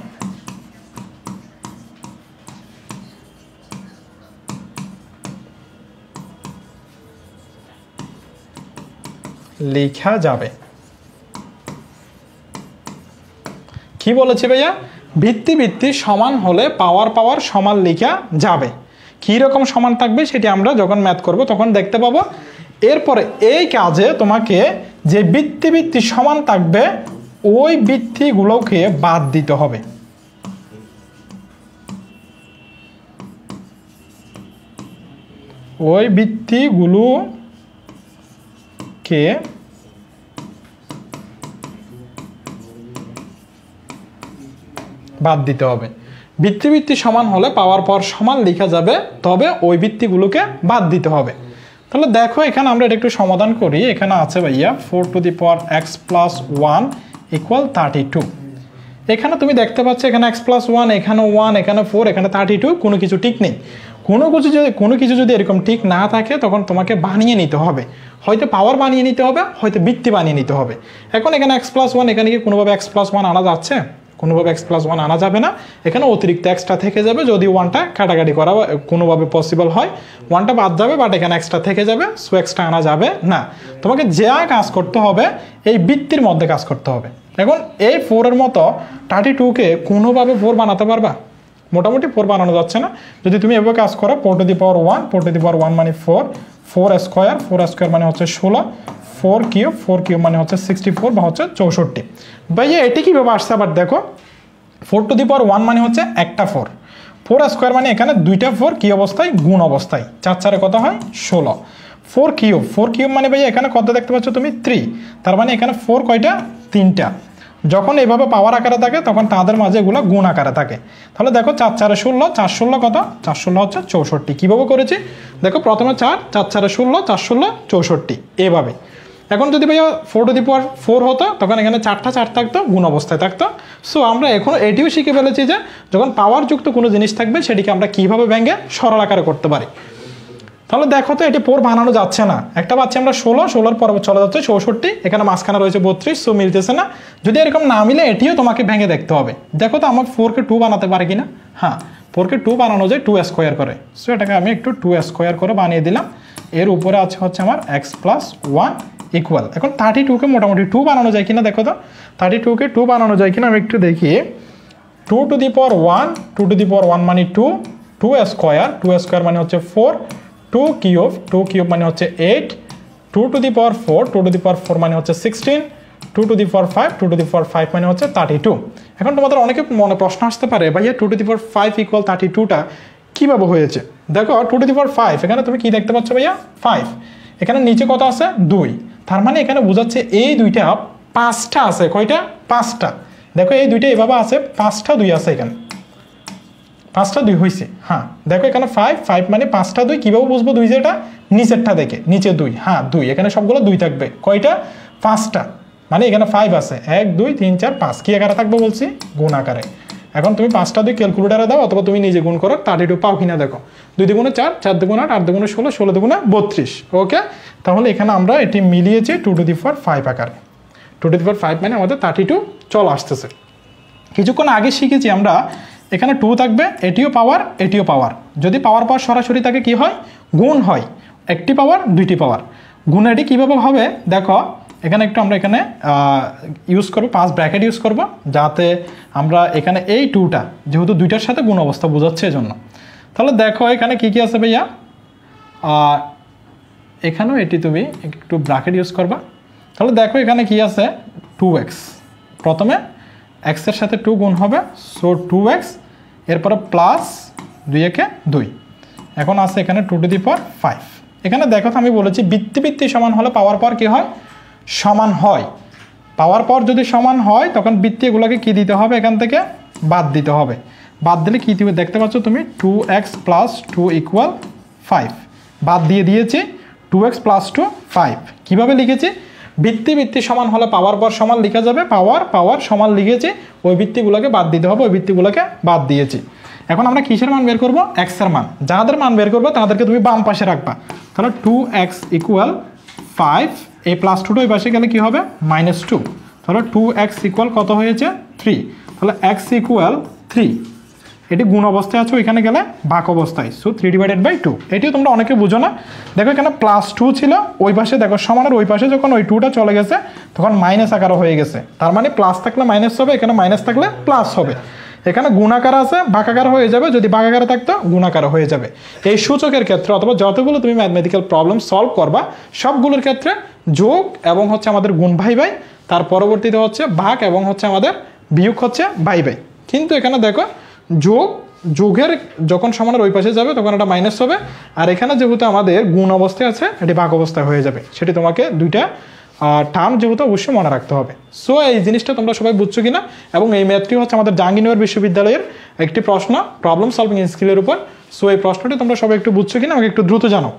লেখা যাবে কি বলেছে ভাইয়া ভিত্তি ভিত্তি সমান হলে পাওয়ার পাওয়ার সমান লেখা যাবে কী রকম সমান থাকবে সেটি আমরা যখন ম্যাথ করব তখন দেখতে পাবো এরপরে এই কাজে তোমাকে যে ভিত্তি ভিত্তি সমান থাকবে ওই বৃত্তিগুলোকে বাদ দিতে হবে ওই কে বাদ দিতে হবে বৃত্তি বৃত্তি সমান হলে পাওয়ার পর সমান লেখা যাবে তবে ওই বৃত্তিগুলোকে বাদ দিতে হবে তাহলে দেখো এখানে আমরা এটা একটু সমাধান করি এখানে আছে ভাইয়া four to the power x plus one equal thirty two এখানে তুমি দেখতে পাচ্ছ এখানে এক্স প্লাস ওয়ান এখানে ওয়ান এখানে ফোর এখানে থার্টি টু কোনো কিছু ঠিক নেই কোনো কিছু যদি কোনো কিছু যদি এরকম ঠিক না থাকে তখন তোমাকে বানিয়ে নিতে হবে হয়তো পাওয়ার বানিয়ে নিতে হবে হয়তো বৃত্তি বানিয়ে নিতে হবে এখন এখানে এক্স প্লাস ওয়ান এখানে কি কোনোভাবে এক্স প্লাস ওয়ান আনা যাচ্ছে কোনোভাবে এক্স প্লাস ওয়ান আনা যাবে না এখানে অতিরিক্ত এক্সট্রা থেকে যাবে যদি ওয়ানটা কাটাকাটি করা কোনোভাবে পসিবল হয় ওয়ানটা বাদ যাবে বাট এখানে এক্সট্রা থেকে যাবে সো এক্সট্রা আনা যাবে না তোমাকে যা কাজ করতে হবে এই বৃত্তির মধ্যে কাজ করতে হবে এখন এই ফোরের মতো থার্টি টুকে কোনোভাবে ফোর বানাতে পারবা মোটামুটি ফোর বানানো যাচ্ছে না যদি তুমি এভাবে কাজ করো four to the power one four to the power one মানে four four square four square মানে হচ্ছে ষোলো ফোর কিউব ফোর কিউব মানে হচ্ছে সিক্সটি ফোর বা হচ্ছে চৌষট্টি ভাইয়া এটি কীভাবে আসছে আবার দেখো four to the power one মানে হচ্ছে একটা ফোর ফোর স্কোয়ার মানে এখানে দুইটা ফোর কি অবস্থায় গুণ অবস্থায় চার চারে কত হয় ষোলো ফোর কিউব ফোর কিউব মানে ভাই এখানে কত দেখতে পাচ্ছ তুমি থ্রি তার মানে এখানে ফোর কয়টা তিনটা যখন এভাবে পাওয়ার আকারে থাকে তখন তাদের মাঝে এগুলো গুণ আকারে থাকে তাহলে দেখো চার চারে ষোলো চার ষোলো কত চার ষোলো হচ্ছে চৌষট্টি কীভাবে করেছি দেখো প্রথমে চার চার চারে ষোলো চার ষোলো চৌষট্টি এভাবে এখন যদি ভাইয়া four to the power four হতো তখন এখানে চারটা চার থাকতো গুণ অবস্থায় থাকতো সো আমরা এখন এটিও শিখে ফেলেছি যে যখন পাওয়ারযুক্ত কোনো জিনিস থাকবে সেটিকে আমরা কীভাবে ব্যাঙ্গে সরল আকারে করতে পারি তাহলে দেখো তো এটি পোর বানানো যাচ্ছে না একটা পাচ্ছি আমরা ষোলো ষোলোর পর চলে যাচ্ছে চৌষট্টি এখানে মাঝখানে রয়েছে বত্রিশ সো মিলতেছে না যদি এরকম না মিলে এটিও তোমাকে ভেঙে দেখতে হবে দেখো তো আমার ফোরকে টু বানাতে পারে কিনা হ্যাঁ ফোরকে টু বানানো যায় টু স্কোয়ার করে সো এটাকে আমি একটু টু স্কোয়ার করে বানিয়ে দিলাম এর উপরে আছে হচ্ছে আমার এক্স প্লাস ওয়ান ইকুয়াল এখন থার্টি টুকে মোটামুটি টু বানানো যায় কিনা দেখো তো থার্টি টুকে টু বানানো যায় কিনা আমি একটু দেখি two to the power one two to the power one মানে two two square two square মানে হচ্ছে four two cube two cube মানে হচ্ছে eight two to the power four two to the power four মানে হচ্ছে sixteen two to the for five two to the for five মানে হচ্ছে thirty two এখন তোমাদের অনেকে মনে প্রশ্ন আসতে পারে ভাইয়া two to the for five equal thirty টুটা কীভাবে হয়েছে দেখো two to the for five এখানে তুমি কী দেখতে পাচ্ছ ভাইয়া ফাইভ এখানে নিচে কত আছে দুই তার মানে এখানে বোঝাচ্ছে এই দুইটা পাঁচটা আছে কয়টা পাঁচটা দেখো এই দুইটা এভাবে আছে পাঁচটা দুই আছে এখানে পাঁচটা দুই হয়েছে হ্যাঁ দেখো এখানে ফাইভ ফাইভ মানে পাঁচটা দুই কীভাবে বুঝবো দুই যেটা নিচেরটা দেখে নিচে দুই হ্যাঁ দুই এখানে সবগুলো দুই থাকবে কয়টা পাঁচটা মানে এখানে ফাইভ আছে এক দুই তিন চার পাঁচ কি আকারে থাকবো বলছি গুণ আকারে এখন তুমি পাঁচটা দুই ক্যালকুলেটারে দাও অথবা তুমি নিজে গুণ করো থার্টি টু পাও কিনা দেখো দুই দুগুণে চার চার দুগুণ আট আট দুগুণে ষোলো ষোলো দুগুণে বত্রিশ ওকে তাহলে এখানে আমরা এটি মিলিয়েছি two to the four five আকারে two to the four five মানে আমাদের থার্টি টু চল আসতেছে কিছুক্ষণ আগে শিখেছি আমরা এখানে টু থাকবে এটিও পাওয়ার এটিও পাওয়ার যদি পাওয়ার পাওয়ার সরাসরি তাকে কি হয় গুণ হয় একটি পাওয়ার দুইটি পাওয়ার গুণ এটি কীভাবে হবে দেখো এখানে একটু আমরা এখানে ইউজ করবো পাঁচ ব্র্যাকেট ইউজ করব যাতে আমরা এখানে এই টুটা যেহেতু দুইটার সাথে গুণ অবস্থা বোঝাচ্ছে এজন্য তাহলে দেখো এখানে কি কি আছে ভাইয়া এখানেও এটি তুমি একটু ব্র্যাকেট ইউজ করবা তাহলে দেখো এখানে কি আছে টু এক্স প্রথমে এক্সের সাথে টু গুণ হবে সো টু এক্স এরপরে প্লাস দুই একে দুই এখন আছে এখানে টু টু দি পর ফাইভ এখানে দেখো আমি বলেছি বৃত্তি বৃত্তি সমান হলে পাওয়ার পর কী হয় সমান হয় পাওয়ার পর যদি সমান হয় তখন বৃত্তি এগুলোকে কী দিতে হবে এখান থেকে বাদ দিতে হবে বাদ দিলে কী তুমি দেখতে পাচ্ছ তুমি two x plus two equal five বাদ দিয়ে দিয়েছি two x plus two five কীভাবে লিখেছি বৃত্তি বৃত্তি সমান হলে পাওয়ার পর সমান লিখা যাবে পাওয়ার পাওয়ার সমান লিখেছি ওই বৃত্তিগুলোকে বাদ দিতে হবে ওই বৃত্তিগুলোকে বাদ দিয়েছি এখন আমরা কিসের মান বের করবো এক্সের মান যাদের মান বের করবো তাদেরকে তুমি বাম পাশে রাখবা তাহলে টু এক্স ইকুয়াল ফাইভ এই প্লাস টু ওই পাশে গেলে কী হবে মাইনাস টু তাহলে টু এক্স ইকুয়াল কত হয়েছে থ্রি তাহলে এক্স ইকুয়াল থ্রি এটি গুণ অবস্থায় আছে ওইখানে গেলে ভাগ অবস্থায় so three divided by two এটিও তোমরা অনেকে বুঝো না দেখো এখানে প্লাস টু ছিল ওই পাশে দেখো সমানের ওই পাশে যখন ওই টুটা চলে গেছে তখন মাইনাস আকারও হয়ে গেছে তার মানে প্লাস থাকলে মাইনাস হবে এখানে মাইনাস থাকলে প্লাস হবে এখানে গুণাকার আছে ভাগাকার হয়ে যাবে যদি ভাগাকার থাকতো গুণাকার হয়ে যাবে এই সূচকের ক্ষেত্রে অথবা যতগুলো তুমি ম্যাথমেটিক্যাল প্রবলেম সলভ করবা সবগুলোর ক্ষেত্রে যোগ এবং হচ্ছে আমাদের গুণ ভাই ভাই তার পরবর্তীতে হচ্ছে ভাগ এবং হচ্ছে আমাদের বিয়োগ হচ্ছে ভাই ভাই কিন্তু এখানে দেখো যোগ যোগের যখন সমানের ওই পাশে যাবে তখন এটা মাইনাস হবে আর এখানে যেহেতু আমাদের গুণ অবস্থায় আছে এটি ভাগ অবস্থায় হয়ে যাবে সেটি তোমাকে দুইটা টার্ম যেহেতু অবশ্যই মনে রাখতে হবে সো এই জিনিসটা তোমরা সবাই বুঝছো কিনা এবং এই ম্যাথটি হচ্ছে আমাদের জাহাঙ্গীরনগর বিশ্ববিদ্যালয়ের একটি প্রশ্ন প্রবলেম সলভিং স্কিলের উপর সো এই প্রশ্নটি তোমরা সবাই একটু বুঝছো কিনা আমাকে একটু দ্রুত জানো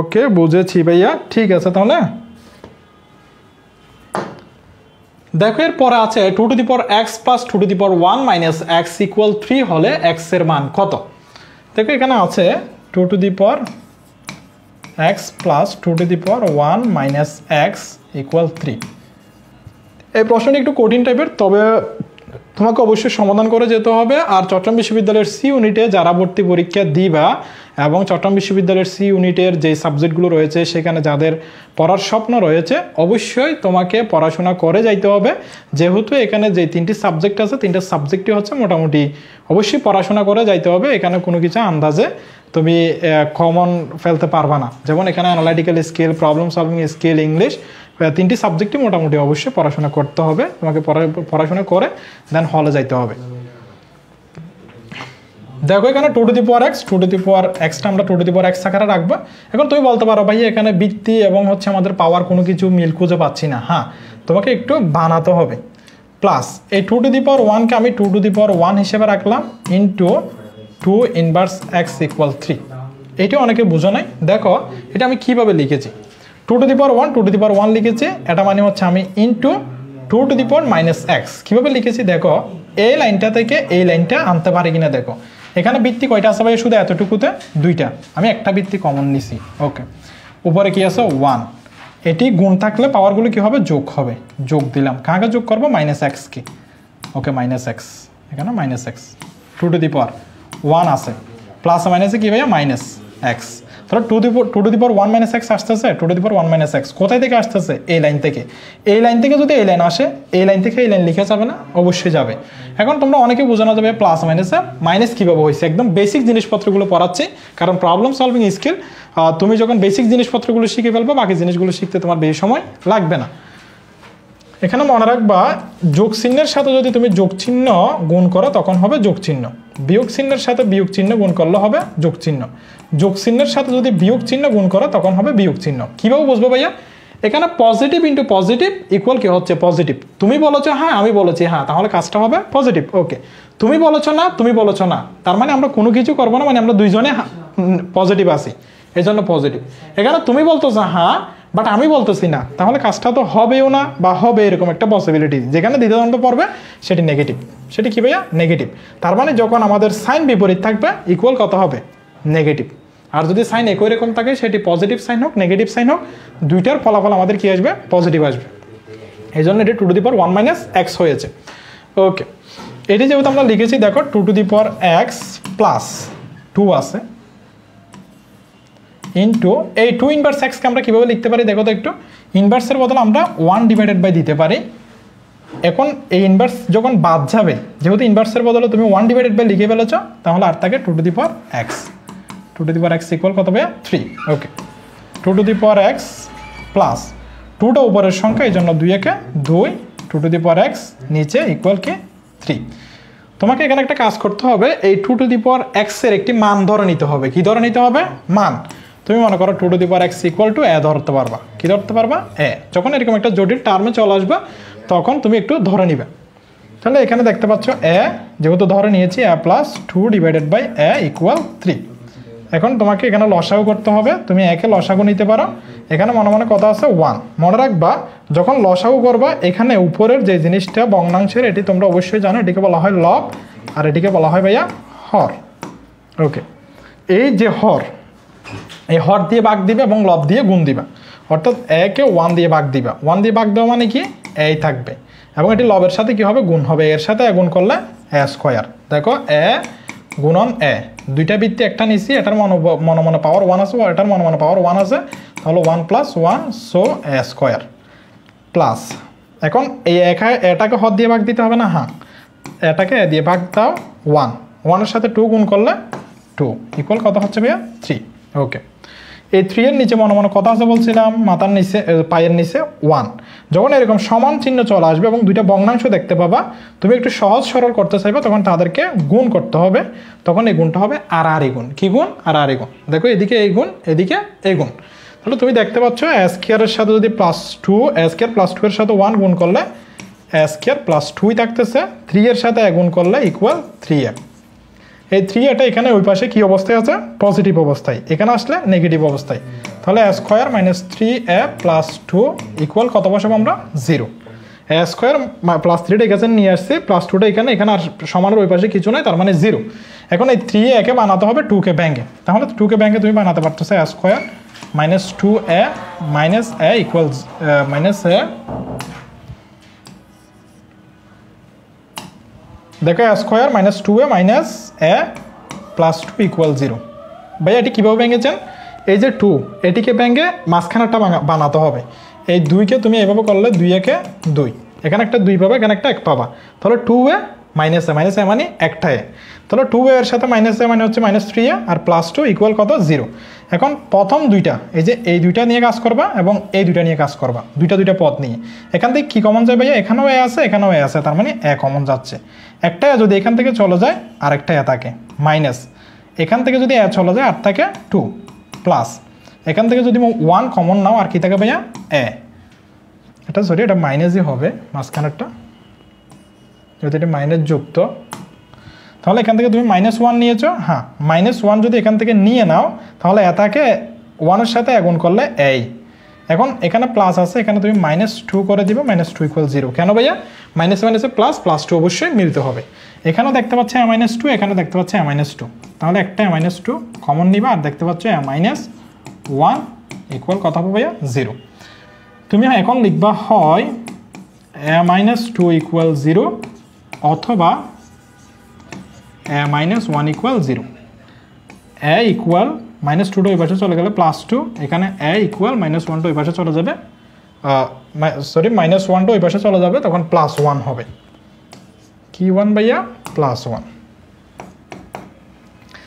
ওকে বুঝেছি ভাইয়া ঠিক আছে তাহলে দেখো এর পরে আছে two to the power x plus two to the power one minus x equal three হলে এক্সের মান কত দেখো এখানে আছে two to the power x plus two to the power one minus x equal three এই প্রশ্নটি একটু কঠিন টাইপের তবে তোমাকে অবশ্যই সমাধান করে যেতে হবে আর চট্টগ্রাম বিশ্ববিদ্যালয়ের সি ইউনিটে যারা ভর্তি পরীক্ষা দিবা এবং চট্টগ্রাম বিশ্ববিদ্যালয়ের সি ইউনিটের যে সাবজেক্টগুলো রয়েছে সেখানে যাদের পড়ার স্বপ্ন রয়েছে অবশ্যই তোমাকে পড়াশোনা করে যাইতে হবে যেহেতু এখানে যে তিনটি সাবজেক্ট আছে তিনটা সাবজেক্টই হচ্ছে মোটামুটি অবশ্যই পড়াশোনা করে যাইতে হবে এখানে কোনো কিছু আন্দাজে তুমি কমন ফেলতে পারবা না যেমন এখানে analytical skill problem solving skill English তিনটি সাবজেক্টই মোটামুটি অবশ্যই পড়াশোনা করতে হবে তোমাকে পড়াশোনা করে দেন হলে যাইতে হবে দেখো এখানে two to the power x two to the power এক্সটা আমরা two to the power x আকারে রাখবো এখন তুমি বলতে পারো ভাই এখানে বৃত্তি এবং হচ্ছে আমাদের পাওয়ার কোনো কিছু মিল খুঁজে পাচ্ছি না হ্যাঁ তোমাকে একটু বানাতে হবে প্লাস এই টু টু দি পাওয়ার ওয়ানকে আমি two to the power one হিসেবে রাখলাম in two inverse x equal three এটি অনেকে বুঝো নাই দেখো এটা আমি কিভাবে লিখেছি two to the power one two to the power one লিখেছি এটা মানে হচ্ছে আমি into two to the power minus x কীভাবে লিখেছি দেখো এই লাইনটা থেকে এই লাইনটা আনতে পারি কিনা দেখো এখানে বৃত্তি কয়টা আছে ভাই শুধু এতটুকুতে দুইটা আমি একটা বৃত্তি কমন নিছি ওকে উপরে কি আছে ওয়ান এটি গুণ থাকলে পাওয়ারগুলো কী হবে যোগ হবে যোগ দিলাম কাকে যোগ করবো মাইনাস এক্সকে ওকে মাইনাস এক্স এখানে minus x two to the power one আছে প্লাস মাইনাসে কী ভাইয়া মাইনাস এক্স তাহলে to the two to the power one minus x আসতেছে two to the power one minus x কোথায় থেকে আসতেছে এই লাইন থেকে এই লাইন থেকে যদি এই লাইন আসে এই লাইন থেকে এই লাইন লিখে যাবে না অবশ্যই যাবে এখন তোমরা অনেকে বোঝানো যাবে প্লাস মাইনাসে মাইনাস কীভাবে হয়েছে একদম বেসিক জিনিসপত্রগুলো পড়াচ্ছি কারণ প্রবলেম সলভিং স্কিল তুমি যখন বেসিক জিনিসপত্রগুলো শিখে ফেলবে বাকি জিনিসগুলো শিখতে তোমার বেশি সময় লাগবে না এখানে মনে রাখবা যোগ চিহ্নের সাথে যদি তুমি যোগ চিহ্ন গুণ করো তখন হবে যোগ চিহ্ন বিয়োগ চিহ্নের সাথে বিয়োগ চিহ্ন গুণ করলে হবে যোগ চিহ্ন যোগ চিহ্নের সাথে যদি বিয়োগ চিহ্ন গুণ করো তখন হবে বিয়োগ চিহ্ন কীভাবে বুঝবো ভাইয়া এখানে পজিটিভ ইন্টু পজিটিভ ইকুয়াল কি হচ্ছে পজিটিভ তুমি বলেছো হ্যাঁ আমি বলেছি হ্যাঁ তাহলে কাজটা হবে পজিটিভ ওকে তুমি বলেছো না তুমি বলেছো না তার মানে আমরা কোনো কিছু করবো না মানে আমরা দুইজনে পজিটিভ আছি এই জন্য পজিটিভ এখানে তুমি বলতো হ্যাঁ বাট আমি বলতেছি না তাহলে কাজটা তো হবেও না বা হবে এরকম একটা পসিবিলিটি যেখানে দ্বিতীয়দন্ত পড়বে সেটি নেগেটিভ সেটি কী ভাইয়া নেগেটিভ তার মানে যখন আমাদের সাইন বিপরীত থাকবে ইকুয়াল কত হবে নেগেটিভ আর যদি সাইন একই রকম থাকে সেটি পজিটিভ সাইন হোক নেগেটিভ সাইন হোক দুইটার ফলাফল আমাদের কী আসবে পজিটিভ আসবে এই জন্য এটি two to the power one minus x হয়েছে ওকে এটি যেহেতু আমরা লিখেছি দেখো two to the power x plus two আছে ইন্টু এই টু ইনভার্স এক্সকে আমরা কীভাবে লিখতে পারি দেখো তো একটু ইনভার্সের বদলে আমরা ওয়ান ডিভাইডেড বাই দিতে পারি এখন এই ইনভার্স যখন বাদ যাবে যেহেতু ইনভার্সের বদলে তুমি ওয়ান ডিভাইডেড বাই লিখে ফেলেছ তাহলে আর তাকে two to the power x two to the power x equal কত হবে three okay two to the power x plus টুটা উপরের সংখ্যা এই জন্য দুই একে দুই two to the power x নিচে ইকুয়াল কি থ্রি তোমাকে এখানে একটা কাজ করতে হবে এই টু টু দি পাওয়ার এক্সের একটি মান ধরে নিতে হবে কি ধরে নিতে হবে মান তুমি মনে করো two to the power x equal to a ধরতে পারবা কি ধরতে পারবা এ যখন এরকম একটা জটিল টার্মে চলে আসবে তখন তুমি একটু ধরে নিবে তাহলে এখানে দেখতে পাচ্ছ এ যেহেতু ধরে নিয়েছি a plus two divided by a equal three এখন তোমাকে এখানে লসাগু করতে হবে তুমি একে লসাগু নিতে পারো এখানে মনে মনে কথা আছে ওয়ান মনে রাখবা যখন লসাগু করবা এখানে উপরের যে জিনিসটা বগ্নাংশের এটি তোমরা অবশ্যই জানো এটিকে বলা হয় লব আর এটিকে বলা হয় ভাইয়া হর ওকে এই যে হর এই হর দিয়ে বাঘ দিবে এবং লব দিয়ে গুণ দিবা অর্থাৎ একে ওয়ান দিয়ে বাঘ দিবা ওয়ান দিয়ে বাঘ দেওয়া মানে কি এই থাকবে এবং এটি লবের সাথে কি হবে গুণ হবে এর সাথে গুণ করলে এ স্কোয়ার দেখো এ গুণন এ দুইটা বৃত্তি একটা নিচ্ছি এটার মন মনে মনে পাওয়ার ওয়ান আছে এটার মনে মনে পাওয়ার ওয়ান আছে তাহলে one plus one so a square plus এখন এই একা এটাকে হদ দিয়ে ভাগ দিতে হবে না হ্যাঁ এটাকে এ দিয়ে ভাগ দাও ওয়ান ওয়ানের সাথে টু গুণ করলে টু ইকুয়াল কত হচ্ছে ভাইয়া থ্রি ওকে এই থ্রি এর নিচে মনে মনে কথা আছে বলছিলাম মাথার নিচে পায়ের নিচে ওয়ান যখন এরকম সমান চিহ্ন চলে আসবে এবং দুইটা ভগ্নাংশ দেখতে পাবা তুমি একটু সহজ সরল করতে চাইবে তখন তাদেরকে গুণ করতে হবে তখন এই গুণটা হবে আর আর গুণ কী গুণ আর আর গুণ দেখো এদিকে এই গুণ এদিকে এই গুণ তাহলে তুমি দেখতে পাচ্ছ এস কেয়ারের সাথে যদি plus two square plus two এর সাথে ওয়ান গুণ করলে এস কেয়ার প্লাস টুই থাকতেছে থ্রি এর সাথে এক গুণ করলে ইকুয়াল থ্রি এফ এই থ্রি এটা এখানে ওই পাশে কী অবস্থায় আছে পজিটিভ অবস্থায় এখানে আসলে নেগেটিভ অবস্থায় তাহলে square minus three a plus two equal কত বসাবো আমরা জিরো এ স্কোয়ার প্লাস থ্রিটা এখানে নিয়ে আসছি প্লাস টুটা এখানে এখানে আর সমানের ওই পাশে কিছু নয় তার মানে জিরো এখন এই থ্রি একে বানাতে হবে টুকে ব্যাঙ্কে তাহলে টুকে ব্যাঙ্কে তুমি বানাতে পারতেছো a square minus two a minus a equals minus a দেখো a square minus two a minus a plus two equal zero ভাই এটি কীভাবে ভেঙেছেন এই যে টু এটিকে ভেঙে মাঝখানেরটা বানাতে হবে এই দুইকে তুমি এভাবে করলে দুই একে দুই এখানে একটা দুই পাবা এখানে একটা এক পাবা তাহলে two a minus a minus a মানে একটা এ তাহলে টু ওয়ের সাথে মাইনাস এ মানে হচ্ছে মাইনাস থ্রি এ আর প্লাস টু ইকুয়াল কত জিরো এখন প্রথম দুইটা এই যে এই দুইটা নিয়ে কাজ করবা এবং এই দুইটা নিয়ে কাজ করবা দুইটা দুইটা পদ নিয়ে এখান থেকে কী কমন যায় ভাইয়া এখানেও এ আছে এখানেও এ আছে তার মানে এ কমন যাচ্ছে একটা যদি এখান থেকে চলে যায় আরেকটা এ থাকে মাইনাস এখান থেকে যদি এ চলে যায় আর থাকে টু প্লাস এখান থেকে যদি ওয়ান কমন নাও আর কি থাকে ভাইয়া এ এটা সরি এটা মাইনাসই হবে মাঝখানেরটা যেহেতু এটি মাইনাস যুক্ত তাহলে এখান থেকে তুমি মাইনাস ওয়ান নিয়েছো হ্যাঁ মাইনাস ওয়ান যদি এখান থেকে নিয়ে নাও তাহলে এটাকে ওয়ানের সাথে এগুন করলে এই এখন এখানে প্লাস আছে এখানে তুমি মাইনাস টু করে দিবে মাইনাস টু ইকুয়াল জিরো কেন ভাইয়া মাইনাস এসে প্লাস প্লাস টু অবশ্যই মিলিত হবে এখানেও দেখতে পাচ্ছে এ মাইনাস টু এখানে দেখতে পাচ্ছে এ মাইনাস টু তাহলে একটা এ মাইনাস টু কমন নিবা আর দেখতে পাচ্ছ এ মাইনাস ওয়ান ইকুয়াল কত হবে ভাইয়া জিরো তুমি হ্যাঁ, এখন লিখবা হয় a minus two equal zero অথবা a minus one equal zero a equal minus two two ওই পাশে চলে গেলে প্লাস টু এখানে a equal minus one two ওই পাশে চলে যাবে সরি মাইনাস ওয়ান টু ওই পাশে চলে যাবে তখন প্লাস ওয়ান হবে কি ওয়ান ভাইয়া প্লাস ওয়ান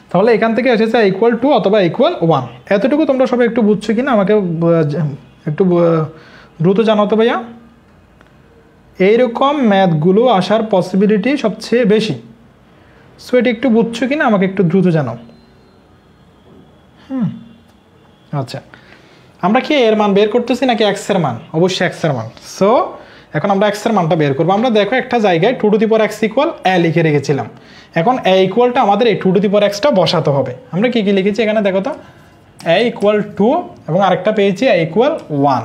তাহলে এখান থেকে এসেছে ইকুয়াল টু অথবা ইকুয়াল ওয়ান এতটুকু তোমরা সবাই একটু বুঝছো কি না আমাকে একটু দ্রুত জানাতো ভাইয়া এইরকম ম্যাথগুলো আসার পসিবিলিটি সবচেয়ে বেশি সো এটা একটু বুঝছো কি না আমাকে একটু দ্রুত জানাও হুম আচ্ছা আমরা কি এর মান বের করতেছি নাকি এক্সের মান অবশ্যই এক্সের মান সো এখন আমরা এক্সের মানটা বের করবো আমরা দেখো একটা জায়গায় two to the power x equal এ লিখে রেখেছিলাম এখন এ ইকুয়ালটা আমাদের এই টু টু দি পর এক্সটা বসাতে হবে আমরা কী কী লিখেছি এখানে দেখো তো এ ইকুয়াল টু এবং আরেকটা পেয়েছি এ ইকুয়াল ওয়ান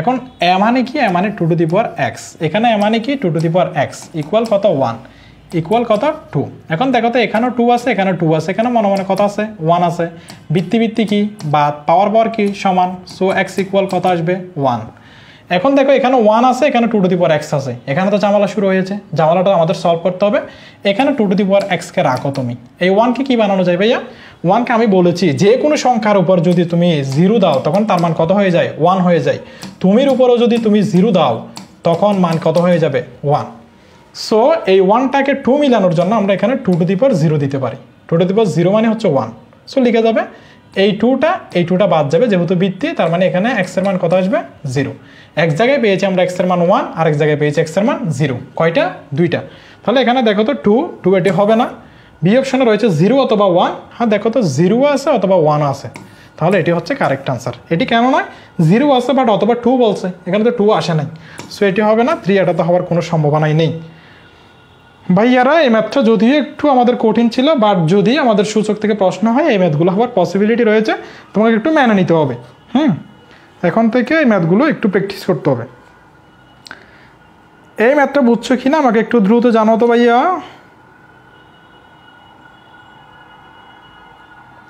এখন এ মানে কি এ মানে two to the power x এখানে এ মানে কি two to the power x equal কত ওয়ান ইকুয়াল কত টু এখন দেখো তো এখানেও টু আছে এখানে টু আছে এখানে মনে মনে কত আছে ওয়ান আছে বৃত্তি বৃত্তি কি বা পাওয়ার পাওয়ার কি সমান সো এক্স ইকুয়াল কত আসবে ওয়ান এখন দেখো এখানে ওয়ান আছে এখানে two to the power x আছে এখানে তো জামালা শুরু হয়েছে জামালাটা আমাদের সলভ করতে হবে এখানে টু টু দি পাওয়ার এক্সকে রাখো তুমি এই ওয়ানকে কী বানানো যায় ভাইয়া ওয়ানকে আমি বলেছি যে কোনো সংখ্যার উপর যদি তুমি জিরো দাও তখন তার মান কত হয়ে যায় ওয়ান হয়ে যায় তুমির উপরও যদি তুমি জিরো দাও তখন মান কত হয়ে যাবে ওয়ান সো এই ওয়ানটাকে টু মিলানোর জন্য আমরা এখানে টু টু দি জিরো দিতে পারি টু টু দি জিরো মানে হচ্ছে ওয়ান সো লিখে যাবে এই টুটা এই টুটা বাদ যাবে যেহেতু বৃত্তি তার মানে এখানে এক্সের মান কত আসবে জিরো এক জায়গায় পেয়েছি আমরা এক্সের মান ওয়ান আর এক জায়গায় পেয়েছি এক্সের মান জিরো কয়টা দুইটা তাহলে এখানে দেখো তো টু টু এটি হবে না বি অপশনে রয়েছে জিরো অথবা ওয়ান হ্যাঁ দেখো তো জিরো আছে অথবা ওয়ান আছে তাহলে এটি হচ্ছে কারেক্ট আনসার এটি কেন নয় জিরো আছে বাট অথবা টু বলছে এখানে তো টু আসে নাই সো এটি হবে না থ্রি এটা তো হওয়ার কোনো সম্ভাবনাই নেই ভাইয়ারা এই ম্যাথটা যদিও একটু আমাদের কঠিন ছিল বাট যদি আমাদের সূচক থেকে প্রশ্ন হয় এই ম্যাথগুলো হওয়ার পসিবিলিটি রয়েছে তোমাকে একটু মেনে নিতে হবে হুম এখন থেকে এই ম্যাথগুলো একটু প্র্যাকটিস করতে হবে এই ম্যাথটা বুঝছো কি না আমাকে একটু দ্রুত জানাও তো ভাইয়া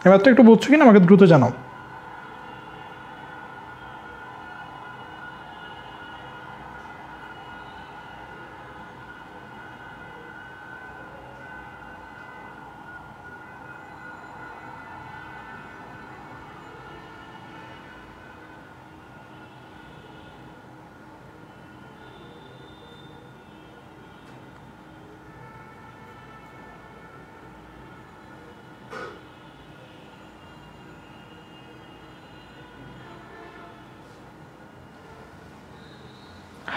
এবার তো একটু বুঝছো কিনা আমাকে দ্রুত জানাও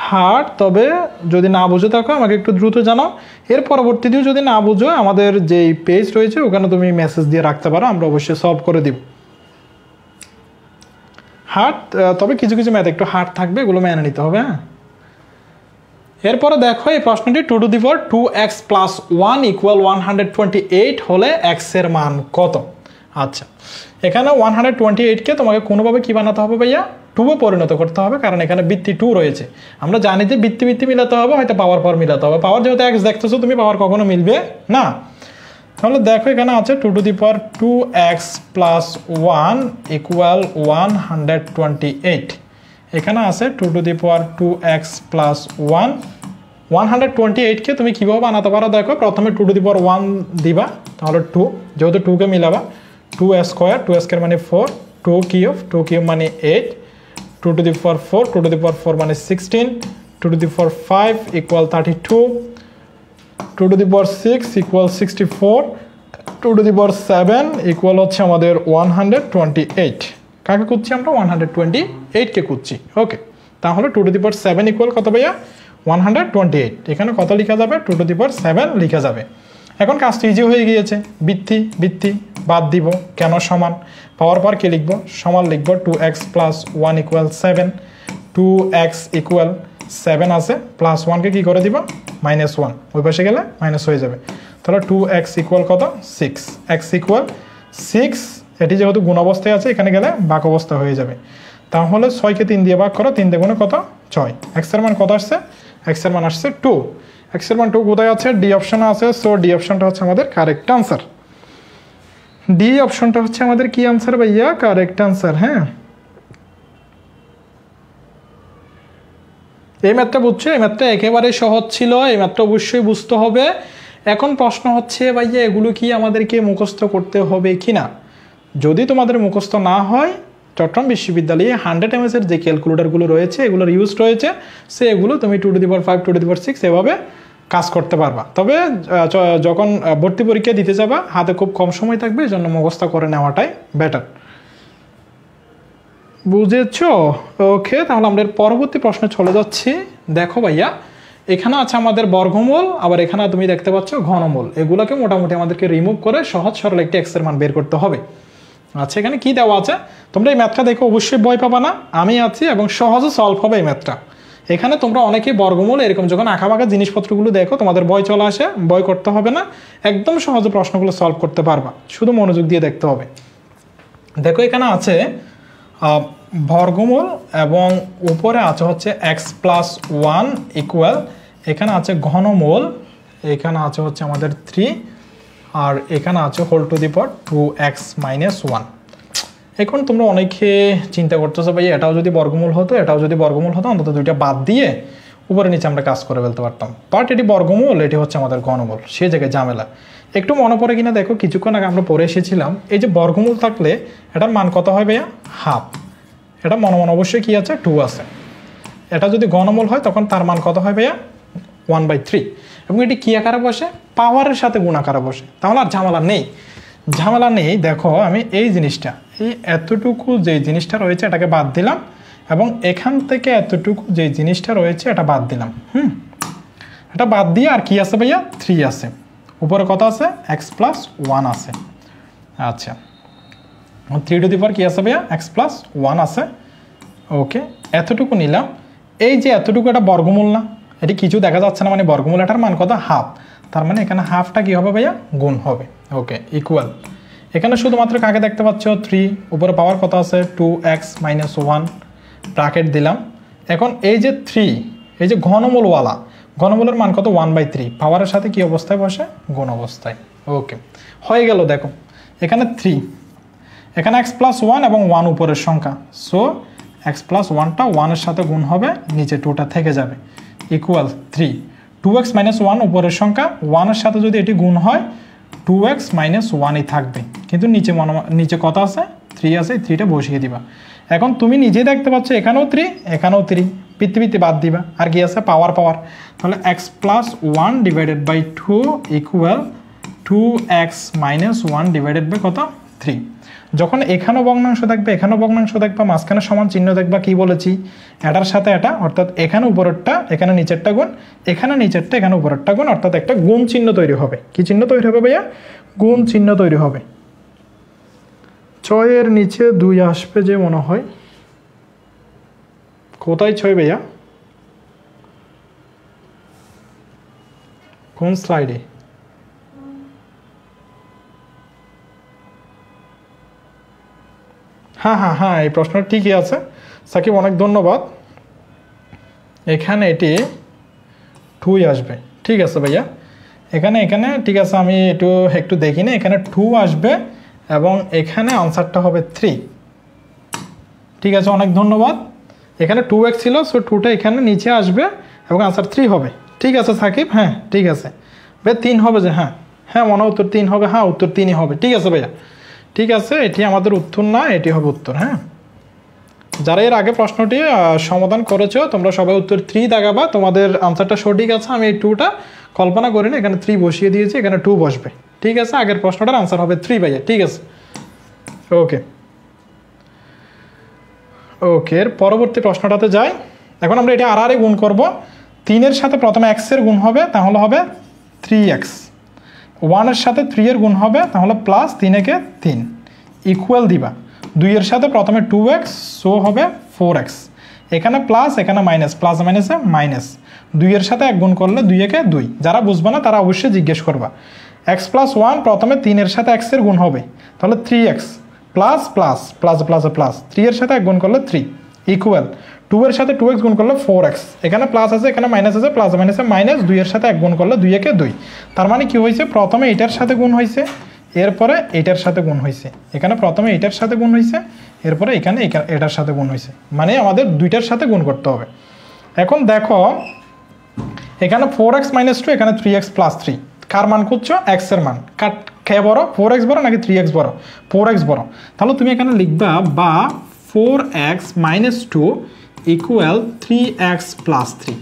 হার্ড তবে যদি না বুঝে থাকো আমাকে একটু দ্রুত জানাও এর পরবর্তীতেও যদি না বুঝো আমাদের যেই পেজ রয়েছে ওখানে তুমি মেসেজ দিয়ে রাখতে পারো আমরা অবশ্যই সলভ করে দিব হার্ড তবে কিছু কিছু ম্যাথ একটু হার্ড থাকবে এগুলো মেনে নিতে হবে হ্যাঁ এরপরে দেখো এই প্রশ্নটি two to the four two x plus one equal one hundred twenty eight হলে এক্সের মান কত আচ্ছা এখানে ওয়ান হান্ড্রেড টোয়েন্টি এইটকে তোমাকে কোনোভাবে কী বানাতে হবে ভাইয়া টুবে পরিণত করতে হবে কারণ এখানে বৃত্তি টু রয়েছে আমরা জানি যে বৃত্তি বৃত্তি মিলাতে হবে হয়তো পাওয়ার পর মিলাতে হবে পাওয়ার যেহেতু এক্স দেখতেছো তুমি পাওয়ার কখনো মিলবে না তাহলে দেখো এখানে আছে two to the power two x plus one equal one hundred twenty eight এখানে আছে two to the power two x plus one one hundred twenty এইটকে তুমি কীভাবে বানাতে পারো দেখো প্রথমে two to the power one দিবা তাহলে টু যেহেতু টুকে মিলাবা টু স্কোয়ার টু স্কোয়ার মানে four two cube two cube মানে eight 2 to the power 4 2 to the power 4 মানে 16 2 to the power 5 equal 32 2 to the power 6 equal 64 2 to the power 7 equal হচ্ছে আমাদের 128 কাকে করছি আমরা 128 কে করছি ওকে তাহলে 2 to the power 7 equal কত ভাইয়া 128 এখানে কত লেখা যাবে 2 to the power 7 লেখা যাবে এখন কাজটি ইজি হয়ে গিয়েছে বৃত্তি বৃত্তি বাদ দিব কেন সমান পাওয়ার পর কী লিখবো সমান লিখব two x plus one equal seven two x equal seven আছে প্লাস ওয়ানকে কী করে দিব মাইনাস ওয়ান ওই পাশে গেলে মাইনাস হয়ে যাবে তাহলে টু এক্স ইকুয়াল কত সিক্স এক্স ইকুয়াল সিক্স এটি যেহেতু গুণ অবস্থায় আছে এখানে গেলে বাক অবস্থা হয়ে যাবে তাহলে ছয়কে তিন দিয়ে বাক করো তিন দিয়ে গুণে কত ছয় এক্সের মান কত আসছে এক্সের মান আসছে টু এক্সের মান টু কোথায় আছে ডি অপশান আছে সো ডি অপশানটা হচ্ছে আমাদের কারেক্ট আনসার ডি অপশনটা হচ্ছে আমাদের কি আনসার ভাইয়া কারেক্ট আনসার হ্যাঁ এই ম্যাথটা বুঝছো এই ম্যাথটা একেবারে সহজ ছিল এই ম্যাথটা অবশ্যই বুঝতে হবে এখন প্রশ্ন হচ্ছে ভাইয়া এগুলো কি আমাদেরকে মুখস্থ করতে হবে কি না যদি তোমাদের মুখস্থ না হয় চট্টগ্রাম বিশ্ববিদ্যালয়ে হান্ড্রেড এমএসের যে ক্যালকুলেটারগুলো রয়েছে এগুলোর ইউজ রয়েছে সে এগুলো তুমি two to the five two to the six এভাবে কাজ করতে পারবা তবে যখন ভর্তি পরীক্ষা দিতে যাবা হাতে খুব কম সময় থাকবে এই জন্য মুখস্থ করে নেওয়াটাই বেটার বুঝেছ ওকে তাহলে আমাদের পরবর্তী প্রশ্নে চলে যাচ্ছি দেখো ভাইয়া এখানে আছে আমাদের বর্গমূল আবার এখানে তুমি দেখতে পাচ্ছ ঘনমূল এগুলোকে মোটামুটি আমাদেরকে রিমুভ করে সহজ সরল একটি এক্সের মান বের করতে হবে আচ্ছা এখানে কি দেওয়া আছে তোমরা এই ম্যাথটা দেখো অবশ্যই বই পাবা না আমি আছি এবং সহজে সলভ হবে এই ম্যাথটা এখানে তোমরা অনেকেই বর্গমূল এরকম যখন আঁকাবাঁকা জিনিসপত্রগুলো দেখো তোমাদের বই চলে আসে বই করতে হবে না একদম সহজে প্রশ্নগুলো সলভ করতে পারবা শুধু মনোযোগ দিয়ে দেখতে হবে দেখো এখানে আছে বর্গমূল এবং উপরে আছে হচ্ছে এক্স প্লাস ওয়ান ইকুয়াল এখানে আছে ঘনমূল এখানে আছে হচ্ছে আমাদের থ্রি আর এখানে আছে whole to the power two x minus one এখন তোমরা অনেকে চিন্তা করতেছো ভাই এটাও যদি বর্গমূল হতো এটাও যদি বর্গমূল হতো অন্তত দুইটা বাদ দিয়ে উপরে নিচে আমরা কাজ করে ফেলতে পারতাম বাট এটি বর্গমূল এটি হচ্ছে আমাদের গণমূল সে জায়গায় ঝামেলা একটু মনে পড়ে কিনা দেখো কিছুক্ষণ আগে আমরা পড়ে এসেছিলাম এই যে বর্গমূল থাকলে এটার মান কত হয় ভাইয়া হাফ এটা মনে মনে অবশ্যই কী আছে টু আছে এটা যদি গণমূল হয় তখন তার মান কত হয় ভাইয়া ওয়ান বাই থ্রি এবং এটি কী আকারে বসে পাওয়ারের সাথে গুণাকারে বসে তাহলে আর ঝামেলা নেই ঝামেলা নেই দেখো আমি এই জিনিসটা এই এতটুকু যে জিনিসটা রয়েছে এটাকে বাদ দিলাম এবং এখান থেকে এতটুকু যে জিনিসটা রয়েছে এটা বাদ দিলাম হুম এটা বাদ দিয়ে আর কি আছে ভাইয়া থ্রি আছে উপরে কত আছে এক্স প্লাস ওয়ান আছে আচ্ছা থ্রি টু দি ফোর কী আছে ভাইয়া এক্স প্লাস ওয়ান আছে ওকে এতটুকু নিলাম এই যে এতটুকু এটা বর্গমূল না এটি কিছু দেখা যাচ্ছে না মানে বর্গমূল এটার মান কত হাফ তার মানে এখানে হাফটা কী হবে ভাইয়া গুণ হবে ওকে ইকুয়াল এখানে শুধুমাত্র কাকে দেখতে পাচ্ছ থ্রি উপরে পাওয়ার কথা আছে two x minus one bracket দিলাম এখন এই যে থ্রি এই যে ঘনমূলওয়ালা ঘনমূলের মান কত ওয়ান বাই থ্রি পাওয়ারের সাথে কি অবস্থায় বসে গুণ অবস্থায় ওকে হয়ে গেল দেখো এখানে থ্রি এখানে এক্স প্লাস ওয়ান এবং ওয়ান উপরের সংখ্যা সো এক্স প্লাস ওয়ানটা ওয়ানের সাথে গুণ হবে নিচে টুটা থেকে যাবে equal three two x minus one উপরের সংখ্যা ওয়ানের সাথে যদি এটি গুণ হয় টু এক্স মাইনাস ওয়ানই থাকবে কিন্তু নিচে মনে নিচে কত আছে থ্রি আছে থ্রিটা বসিয়ে দিবা এখন তুমি নিজেই দেখতে পাচ্ছ এখানেও থ্রি এখানেও থ্রি পৃথিবীতে বাদ দিবা আর কি আছে পাওয়ার পাওয়ার তাহলে x plus one divided by two equal two x minus one divided by কত থ্রি যখন এখানেও বগ্নাংশ থাকবে এখানেও বগ্নাংশ দেখবা মাঝখানে সমান চিহ্ন দেখবা কি বলেছি এটার সাথে এটা অর্থাৎ এখানে উপরেরটা এখানে নিচেরটা গুণ এখানে নিচেরটা এখানে উপরেরটা গুণ অর্থাৎ একটা গুণ চিহ্ন তৈরি হবে কি চিহ্ন তৈরি হবে ভাইয়া গুণ চিহ্ন তৈরি হবে ছয়ের নিচে দুই আসবে যে মনে হয় কোথায় ছয় ভাইয়া কোন স্লাইডে হ্যাঁ হ্যাঁ হ্যাঁ এই প্রশ্নটা ঠিকই আছে সাকিব অনেক ধন্যবাদ এখানে এটি টুই আসবে ঠিক আছে ভাইয়া এখানে এখানে ঠিক আছে আমি একটু একটু দেখি না এখানে টু আসবে এবং এখানে আনসারটা হবে থ্রি ঠিক আছে অনেক ধন্যবাদ এখানে টু এক্স ছিল সো টুটা এখানে নিচে আসবে এবং আনসার থ্রি হবে ঠিক আছে সাকিব হ্যাঁ ঠিক আছে ভাই তিন হবে যে হ্যাঁ হ্যাঁ মনে উত্তর তিন হবে হ্যাঁ উত্তর তিনই হবে ঠিক আছে ভাইয়া ঠিক আছে এটি আমাদের উত্তর না এটি হবে উত্তর হ্যাঁ যারা এর আগে প্রশ্নটি সমাধান করেছো তোমরা সবাই উত্তর থ্রি দেখাবা তোমাদের আনসারটা সঠিক আছে আমি এই টুটা কল্পনা করি না এখানে থ্রি বসিয়ে দিয়েছি এখানে টু বসবে ঠিক আছে আগের প্রশ্নটার আনসার হবে থ্রি বাইয়ে ঠিক আছে ওকে ওকে এর পরবর্তী প্রশ্নটাতে যাই এখন আমরা এটা আর আরে গুণ করব তিনের সাথে প্রথমে এক্সের গুণ হবে তাহলে হবে থ্রি এক্স ওয়ানের সাথে থ্রি এর গুণ হবে তাহলে প্লাস তিন একে তিন ইকুয়াল দিবা দুইয়ের সাথে প্রথমে টু এক্স সো হবে ফোর এক্স এখানে প্লাস এখানে মাইনাস প্লাস মাইনাসে মাইনাস দুইয়ের সাথে এক গুণ করলে দুই একে দুই যারা বুঝবে না তারা অবশ্যই জিজ্ঞেস করবা এক্স প্লাস ওয়ান প্রথমে তিনের সাথে এক্সের গুণ হবে তাহলে three x plus plus plus plus plus three এর সাথে এক গুণ করলে থ্রি ইকুয়াল টু এর সাথে টু এক্স গুণ করলো ফোর এক্স এখানে প্লাস আছে এখানে মাইনাস আছে প্লাস মাইনাসে মাইনাস এর সাথে এক গুণ করলো দুই একে দুই তার মানে কি হয়েছে প্রথমে এটার সাথে গুণ হয়েছে এরপরে এটার সাথে গুণ হয়েছে এখানে প্রথমে এটার সাথে গুণ হয়েছে এরপরে এখানে এটার সাথে গুণ হয়েছে মানে আমাদের দুইটার সাথে গুণ করতে হবে এখন দেখো এখানে ফোর এক্স মাইনাস টু এখানে থ্রি এক্স প্লাস থ্রি কার মান করছো এক্সের মান কাট খেয়ে বড় ফোর এক্স বড় নাকি থ্রি এক্স বড় ফোর এক্স বড় তাহলে তুমি এখানে লিখবা বা 4x minus two equal three x plus three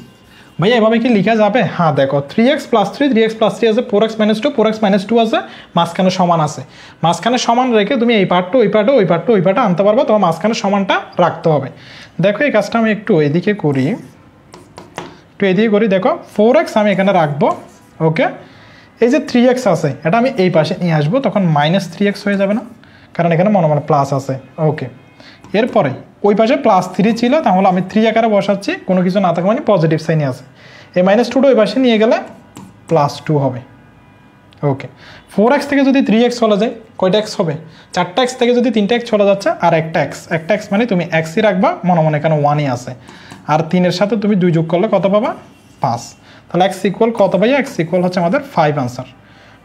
ভাইয়া এভাবে কি লিখা যাবে হ্যাঁ দেখো three x plus three three x plus three আছে four x minus two four x minus two আছে মাঝখানে সমান আছে মাঝখানে সমান রেখে তুমি এই পার্টটা ওই পার্টটা ওই পার্টটা ওই পার্টটা আনতে পারবো তোমার মাঝখানে সমানটা রাখতে হবে দেখো এই কাজটা আমি একটু এদিকে করি একটু এদিকে করি দেখো ফোর এক্স আমি এখানে রাখবো ওকে এই যে থ্রি এক্স আছে এটা আমি এই পাশে নিয়ে আসবো তখন মাইনাস থ্রি এক্স হয়ে যাবে না কারণ এখানে মনে মনে প্লাস আছে ওকে এরপরে ওই পাশে প্লাস থ্রি ছিল তাহলে আমি থ্রি আকারে বসাচ্ছি কোনো কিছু না থাকে মানে পজিটিভ সাইনে আছে এই মাইনাস টুটা ওই পাশে নিয়ে গেলে প্লাস টু হবে ওকে ফোর এক্স থেকে যদি থ্রি এক্স চলে যায় কয়টা এক্স হবে চারটা এক্স থেকে যদি তিনটা এক্স চলে যাচ্ছে আর একটা এক্স একটা এক্স মানে তুমি এক্সই রাখবা মনে মনে কেন ওয়ানই আছে আর তিনের সাথে তুমি দুই যোগ করলে কত পাবা পাঁচ তাহলে এক্স ইকুয়াল কত পাই এক্স ইকুয়াল হচ্ছে আমাদের ফাইভ আনসার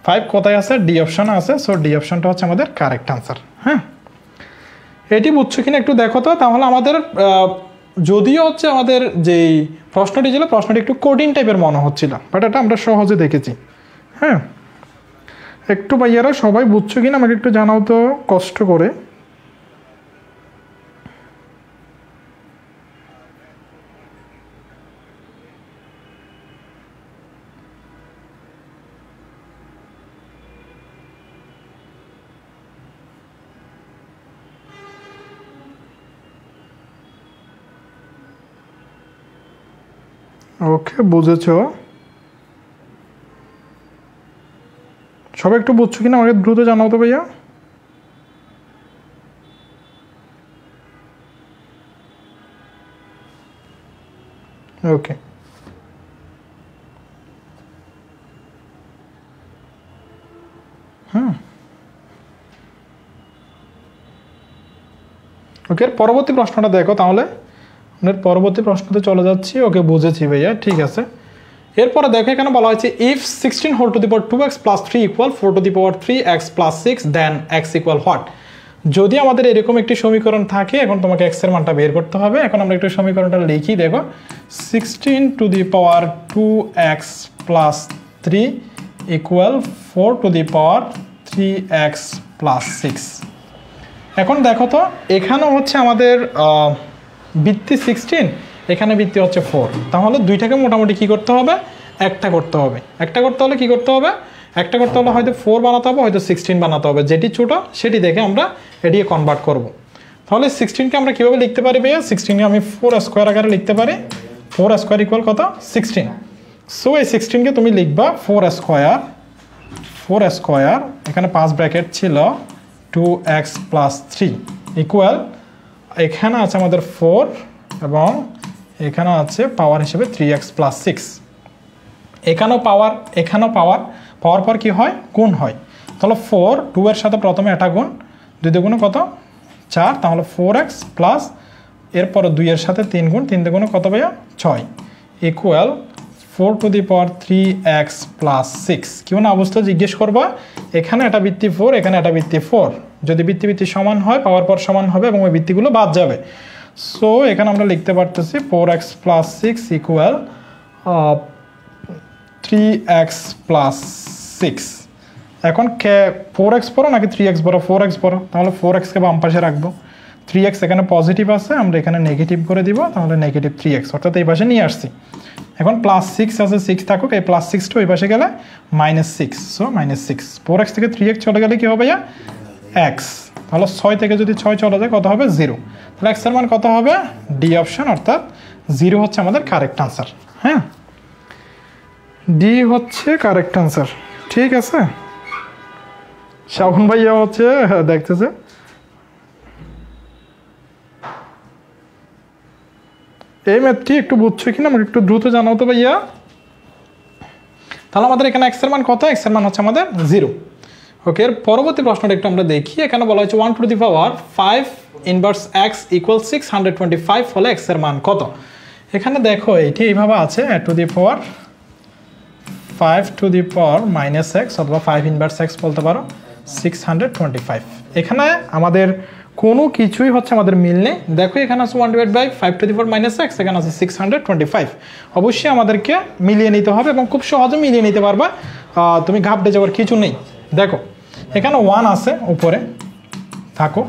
ফাইভ কোথায় আছে ডি অপশন আছে সো ডি অপশনটা হচ্ছে আমাদের কারেক্ট আনসার হ্যাঁ এটি বুঝছো কিনা একটু দেখো তো তাহলে আমাদের যদিও হচ্ছে আমাদের যেই প্রশ্নটি ছিল প্রশ্নটি একটু কঠিন টাইপের মনে হচ্ছিল বাট এটা আমরা সহজে দেখেছি হ্যাঁ একটু ভাইয়ারা সবাই বুঝছো কিনা আমাকে একটু জানাও তো কষ্ট করে ওকে বুঝেছ সবাই একটু বুঝছো কিনা আমাকে দ্রুত জানাও তো ভাইয়া ওকে হ্যাঁ ওকে পরবর্তী প্রশ্নটা দেখো তাহলে পরবর্তী প্রশ্নতে চলে যাচ্ছি ওকে বুঝেছি ভাইয়া ঠিক আছে এরপরে দেখো এখানে বলা হয়েছে if sixteen whole to the power two x plus three equal four to the power three x plus six then x equal what যদি আমাদের এরকম একটি সমীকরণ থাকে এখন তোমাকে এক্সের মানটা বের করতে হবে এখন আমরা একটু সমীকরণটা লিখি দেখো sixteen to the power two x plus three equal four to the power three x plus six এখন দেখো তো এখানেও হচ্ছে আমাদের বৃত্তি সিক্সটিন এখানে বৃত্তি হচ্ছে ফোর তাহলে দুইটাকে মোটামুটি কি করতে হবে একটা করতে হবে একটা করতে হলে কি করতে হবে একটা করতে হলে হয়তো ফোর বানাতে হবে হয়তো সিক্সটিন বানাতে হবে যেটি ছোটো সেটি দেখে আমরা এটিকে কনভার্ট করব। তাহলে সিক্সটিনকে আমরা কীভাবে লিখতে পারি ভাইয়া সিক্সটিনকে আমি ফোর স্কোয়ার আকারে লিখতে পারি ফোর স্কোয়ার ইকুয়াল কত সিক্সটিন সো এই সিক্সটিনকে তুমি লিখবা ফোর স্কোয়ার ফোর স্কোয়ার এখানে পাঁচ ব্র্যাকেট ছিল two x plus three equal এখানে আছে আমাদের ফোর এবং এখানে আছে পাওয়ার হিসেবে থ্রি এক্স প্লাস সিক্স এখানেও পাওয়ার এখানেও পাওয়ার পাওয়ার পর কী হয় গুণ হয় তাহলে ফোর টু এর সাথে প্রথমে এটা গুণ দুই দুগুণে কত চার তাহলে ফোর এক্স প্লাস এরপর দুইয়ের সাথে তিন গুণ তিন দুগুণে কত ভাইয়া ছয় equal four to the power three x plus six কেমন অবস্থা জিজ্ঞেস করবা এখানে এটা বৃত্তি ফোর এখানে এটা বৃত্তি ফোর যদি বৃত্তি বৃত্তি সমান হয় পাওয়ার পর সমান হবে এবং ওই বৃত্তিগুলো বাদ যাবে সো এখানে আমরা লিখতে পারতেছি four x plus six equal three x plus six এখন কে ফোর এক্স পড়ো নাকি থ্রি এক্স বড়ো ফোর এক্স বড়ো তাহলে ফোর এক্সকে বাম পাশে রাখবো থ্রি এক্স এখানে পজিটিভ আছে আমরা এখানে নেগেটিভ করে দিব তাহলে নেগেটিভ থ্রি এক্স অর্থাৎ এই পাশে নিয়ে আসছি এখন প্লাস সিক্স আছে সিক্স থাকুক এই প্লাস সিক্সটা ওই পাশে গেলে minus six so minus six four x থেকে থ্রি এক্স চলে গেলে কী হবে এক্স তাহলে ছয় থেকে যদি ছয় চলে যায় কত হবে জিরো তাহলে এক্সের মান কত হবে ডি অপশান অর্থাৎ জিরো হচ্ছে আমাদের কারেক্ট আনসার হ্যাঁ ডি হচ্ছে কারেক্ট আনসার ঠিক আছে শ্রাবণ ভাইয়া হচ্ছে হ্যাঁ, দেখতেছে এই ম্যাথটি একটু বুঝছো কিনা আমাকে একটু দ্রুত জানাও তো ভাইয়া তাহলে আমাদের এখানে এক্সের মান কত এক্সের মান হচ্ছে আমাদের জিরো ওকে এর পরবর্তী প্রশ্নটা একটু আমরা দেখি এখানে বলা হয়েছে one to the power five inverse x equal six hundred twenty five হলে এক্সের মান কত এখানে দেখো এটি এইভাবে আছে to the power five to the power minus x অথবা ফাইভ ইনভার্স এক্স বলতে পারো সিক্স হান্ড্রেড টোয়েন্টি ফাইভ এখানে আমাদের কোনো কিছুই হচ্ছে আমাদের মিল নেই দেখো এখানে আছে one divide by five to the four minus x এখানে আছে সিক্স হান্ড্রেড টোয়েন্টি ফাইভ অবশ্যই আমাদেরকে মিলিয়ে নিতে হবে এবং খুব সহজে মিলিয়ে নিতে পারবা তুমি ঘাপটে যাওয়ার কিছু নেই দেখো এখানে ওয়ান আছে উপরে থাকো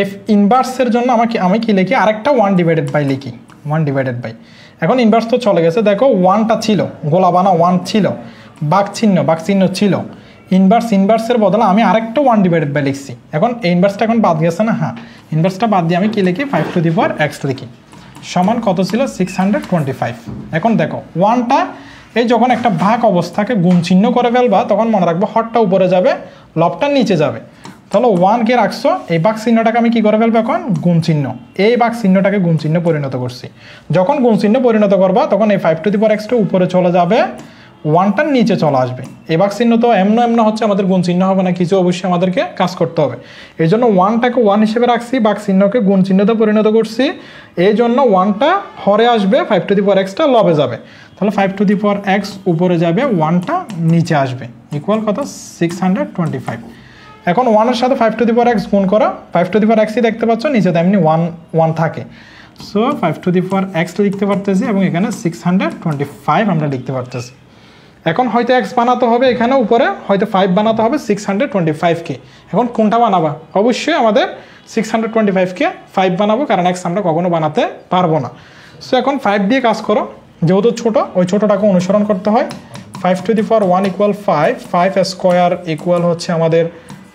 এফ ইনভার্সের জন্য আমাকে আমি কি লিখি আরেকটা ওয়ান ডিভাইডেড বাই লিখি ওয়ান ডিভাইডেড বাই এখন ইনভার্স তো চলে গেছে দেখো ওয়ানটা ছিল গোলাবানা ওয়ান ছিল বাঘ চিহ্ন বাঘ চিহ্ন ছিল ইনভার্স ইনভার্সের বদলে আমি আরেকটা ওয়ান ডিভাইডেড বাই লিখছি এখন এই ইনভার্সটা এখন বাদ গেছে না হ্যাঁ ইনভার্সটা বাদ দিয়ে আমি কী লিখি five to the power x লিখি সমান কত ছিল সিক্স হান্ড্রেড টোয়েন্টি ফাইভ এখন দেখো ওয়ানটা এই যখন একটা ভাগ অবস্থাকে গুণ চিহ্ন করে ফেলবা তখন মনে রাখবো হটটা উপরে যাবে লবটা নিচে যাবে তাহলে ওয়ানকে রাখছো এই বাক চিহ্নটাকে আমি কি করে ফেলবো এখন গুণ চিহ্ন এই বাক চিহ্নটাকে গুণ চিহ্ন পরিণত করছি যখন গুণ চিহ্ন পরিণত করবা তখন এই ফাইভ টু দি পর এক্সটা উপরে চলে যাবে ওয়ানটার নিচে চলে আসবে এই বাক চিহ্ন তো এমন এমন হচ্ছে আমাদের গুণ চিহ্ন হবে না কিছু অবশ্যই আমাদেরকে কাজ করতে হবে এই জন্য ওয়ানটাকে ওয়ান হিসেবে রাখছি বাক চিহ্নকে গুণ চিহ্নতে পরিণত করছি এই জন্য ওয়ানটা হরে আসবে ফাইভ টু দি পর এক্সটা লবে যাবে তাহলে five to the power x উপরে যাবে ওয়ানটা নিচে আসবে ইকুয়াল কত সিক্স হান্ড্রেড টোয়েন্টি ফাইভ এখন ওয়ানের সাথে five to the power x গুণ করা ফাইভ টু দি পাওয়ার এক্সই দেখতে পাচ্ছ নিচে তেমনি ওয়ান ওয়ান থাকে so five to the power x লিখতে পারতেছি এবং এখানে সিক্স হান্ড্রেড টোয়েন্টি ফাইভ আমরা লিখতে পারতেছি এখন হয়তো এক্স বানাতে হবে এখানে উপরে হয়তো ফাইভ বানাতে হবে সিক্স হান্ড্রেড টোয়েন্টি ফাইভকে এখন কোনটা বানাবা অবশ্যই আমাদের সিক্স হান্ড্রেড টোয়েন্টি ফাইভকে ফাইভ বানাবো কারণ এক্স আমরা কখনো বানাতে পারবো না সো এখন ফাইভ দিয়ে কাজ করো যেহেতু ছোটো ওই ছোটোটাকে অনুসরণ করতে হয় five to the power one equal five five square equal হচ্ছে আমাদের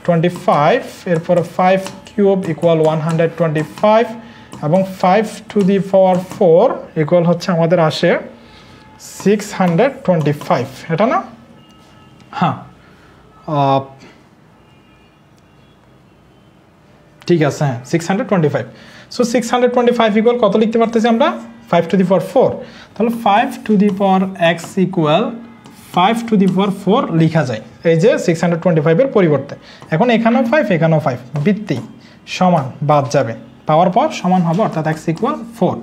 টোয়েন্টি ফাইভ এরপরে five cube equal one hundred twenty five এবং five to the four four equal হচ্ছে আমাদের আসে সিক্স হান্ড্রেড টোয়েন্টি ফাইভ এটা না হ্যাঁ ঠিক আছে হ্যাঁ six hundred twenty five so six hundred twenty five equal কত লিখতে পারতেছি আমরা five to the power four তাহলে five to the power x equal five to the power four লেখা যায় এই যে সিক্স হান্ড্রেড টোয়েন্টি ফাইভের পরিবর্তে এখন এখানেও ফাইভ এখানেও ফাইভ বৃত্তি সমান বাদ যাবে পাওয়ার পর সমান হবে অর্থাৎ এক্স ইকুয়াল ফোর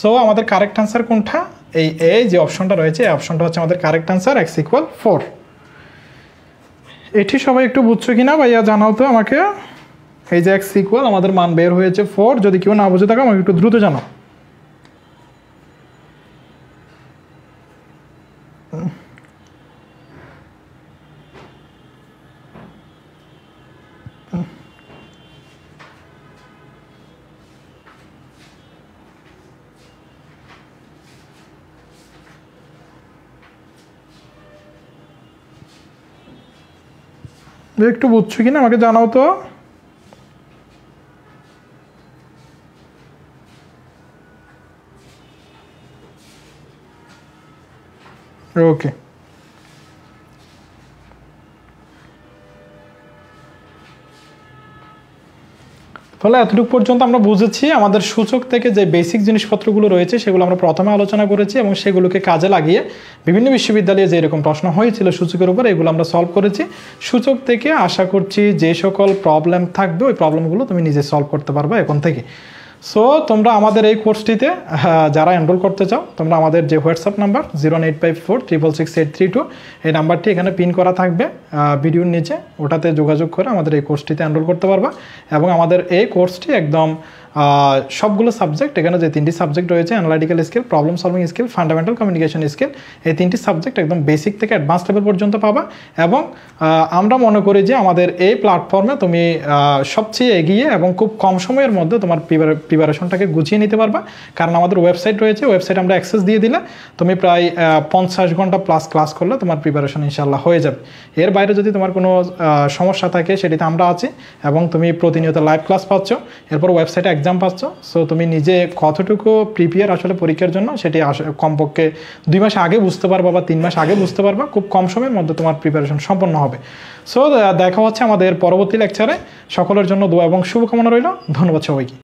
সো আমাদের কারেক্ট आंसर কোনটা এই এই যে অপশনটা রয়েছে এই অপশনটা হচ্ছে আমাদের correct answer x equal four এটি সবাই একটু বুঝছো কি না ভাইয়া জানাও তো আমাকে এই যে এক্স ইকুয়াল আমাদের মান বের হয়েছে ফোর যদি কেউ না বুঝে থাকো আমাকে একটু দ্রুত জানাও একটু বুঝছো কি না আমাকে জানাও তো ওকে তাহলে এতটুকু পর্যন্ত আমরা বুঝেছি আমাদের সূচক থেকে যে বেসিক জিনিসপত্রগুলো রয়েছে সেগুলো আমরা প্রথমে আলোচনা করেছি এবং সেগুলোকে কাজে লাগিয়ে বিভিন্ন বিশ্ববিদ্যালয়ে যে এরকম প্রশ্ন হয়েছিল সূচকের উপর এগুলো আমরা সলভ করেছি সূচক থেকে আশা করছি যে সকল প্রবলেম থাকবে ওই প্রবলেমগুলো তুমি নিজে সলভ করতে পারবে এখন থেকে সো তোমরা আমাদের এই কোর্সটিতে যারা এনরোল করতে চাও তোমরা আমাদের যে WhatsApp number zero eight five four triple six eight three two এই নাম্বারটি এখানে পিন করা থাকবে ভিডিওর নিচে ওটাতে যোগাযোগ করে আমাদের এই কোর্সটিতে এনরোল করতে পারবা এবং আমাদের এই কোর্সটি একদম সবগুলো সাবজেক্ট এখানে যে তিনটি সাবজেক্ট রয়েছে analytical skill problem solving skill fundamental communication skill এই তিনটি সাবজেক্ট একদম বেসিক থেকে অ্যাডভান্স লেভেল পর্যন্ত পাবা এবং আমরা মনে করি যে আমাদের এই প্ল্যাটফর্মে তুমি সবচেয়ে এগিয়ে এবং খুব কম সময়ের মধ্যে তোমার প্রিপারেশনটাকে গুছিয়ে নিতে পারবা কারণ আমাদের ওয়েবসাইট রয়েছে ওয়েবসাইট আমরা অ্যাক্সেস দিয়ে দিলে তুমি প্রায় পঞ্চাশ ঘন্টা প্লাস ক্লাস করলে তোমার প্রিপারেশন ইনশাল্লাহ হয়ে যাবে এর বাইরে যদি তোমার কোনো সমস্যা থাকে সেটিতে আমরা আছি এবং তুমি প্রতিনিয়ত লাইভ ক্লাস পাচ্ছ এরপর ওয়েবসাইটে এক্সাম পাচ্ছ সো তুমি নিজে কতটুকু প্রিপেয়ার আসলে পরীক্ষার জন্য সেটি কমপক্ষে দুই মাস আগে বুঝতে পারবা বা তিন মাস আগে বুঝতে পারবা খুব কম সময়ের মধ্যে তোমার প্রিপারেশন সম্পন্ন হবে সো দেখা হচ্ছে আমাদের পরবর্তী লেকচারে সকলের জন্য দোয়া এবং শুভকামনা রইল ধন্যবাদ সবাইকে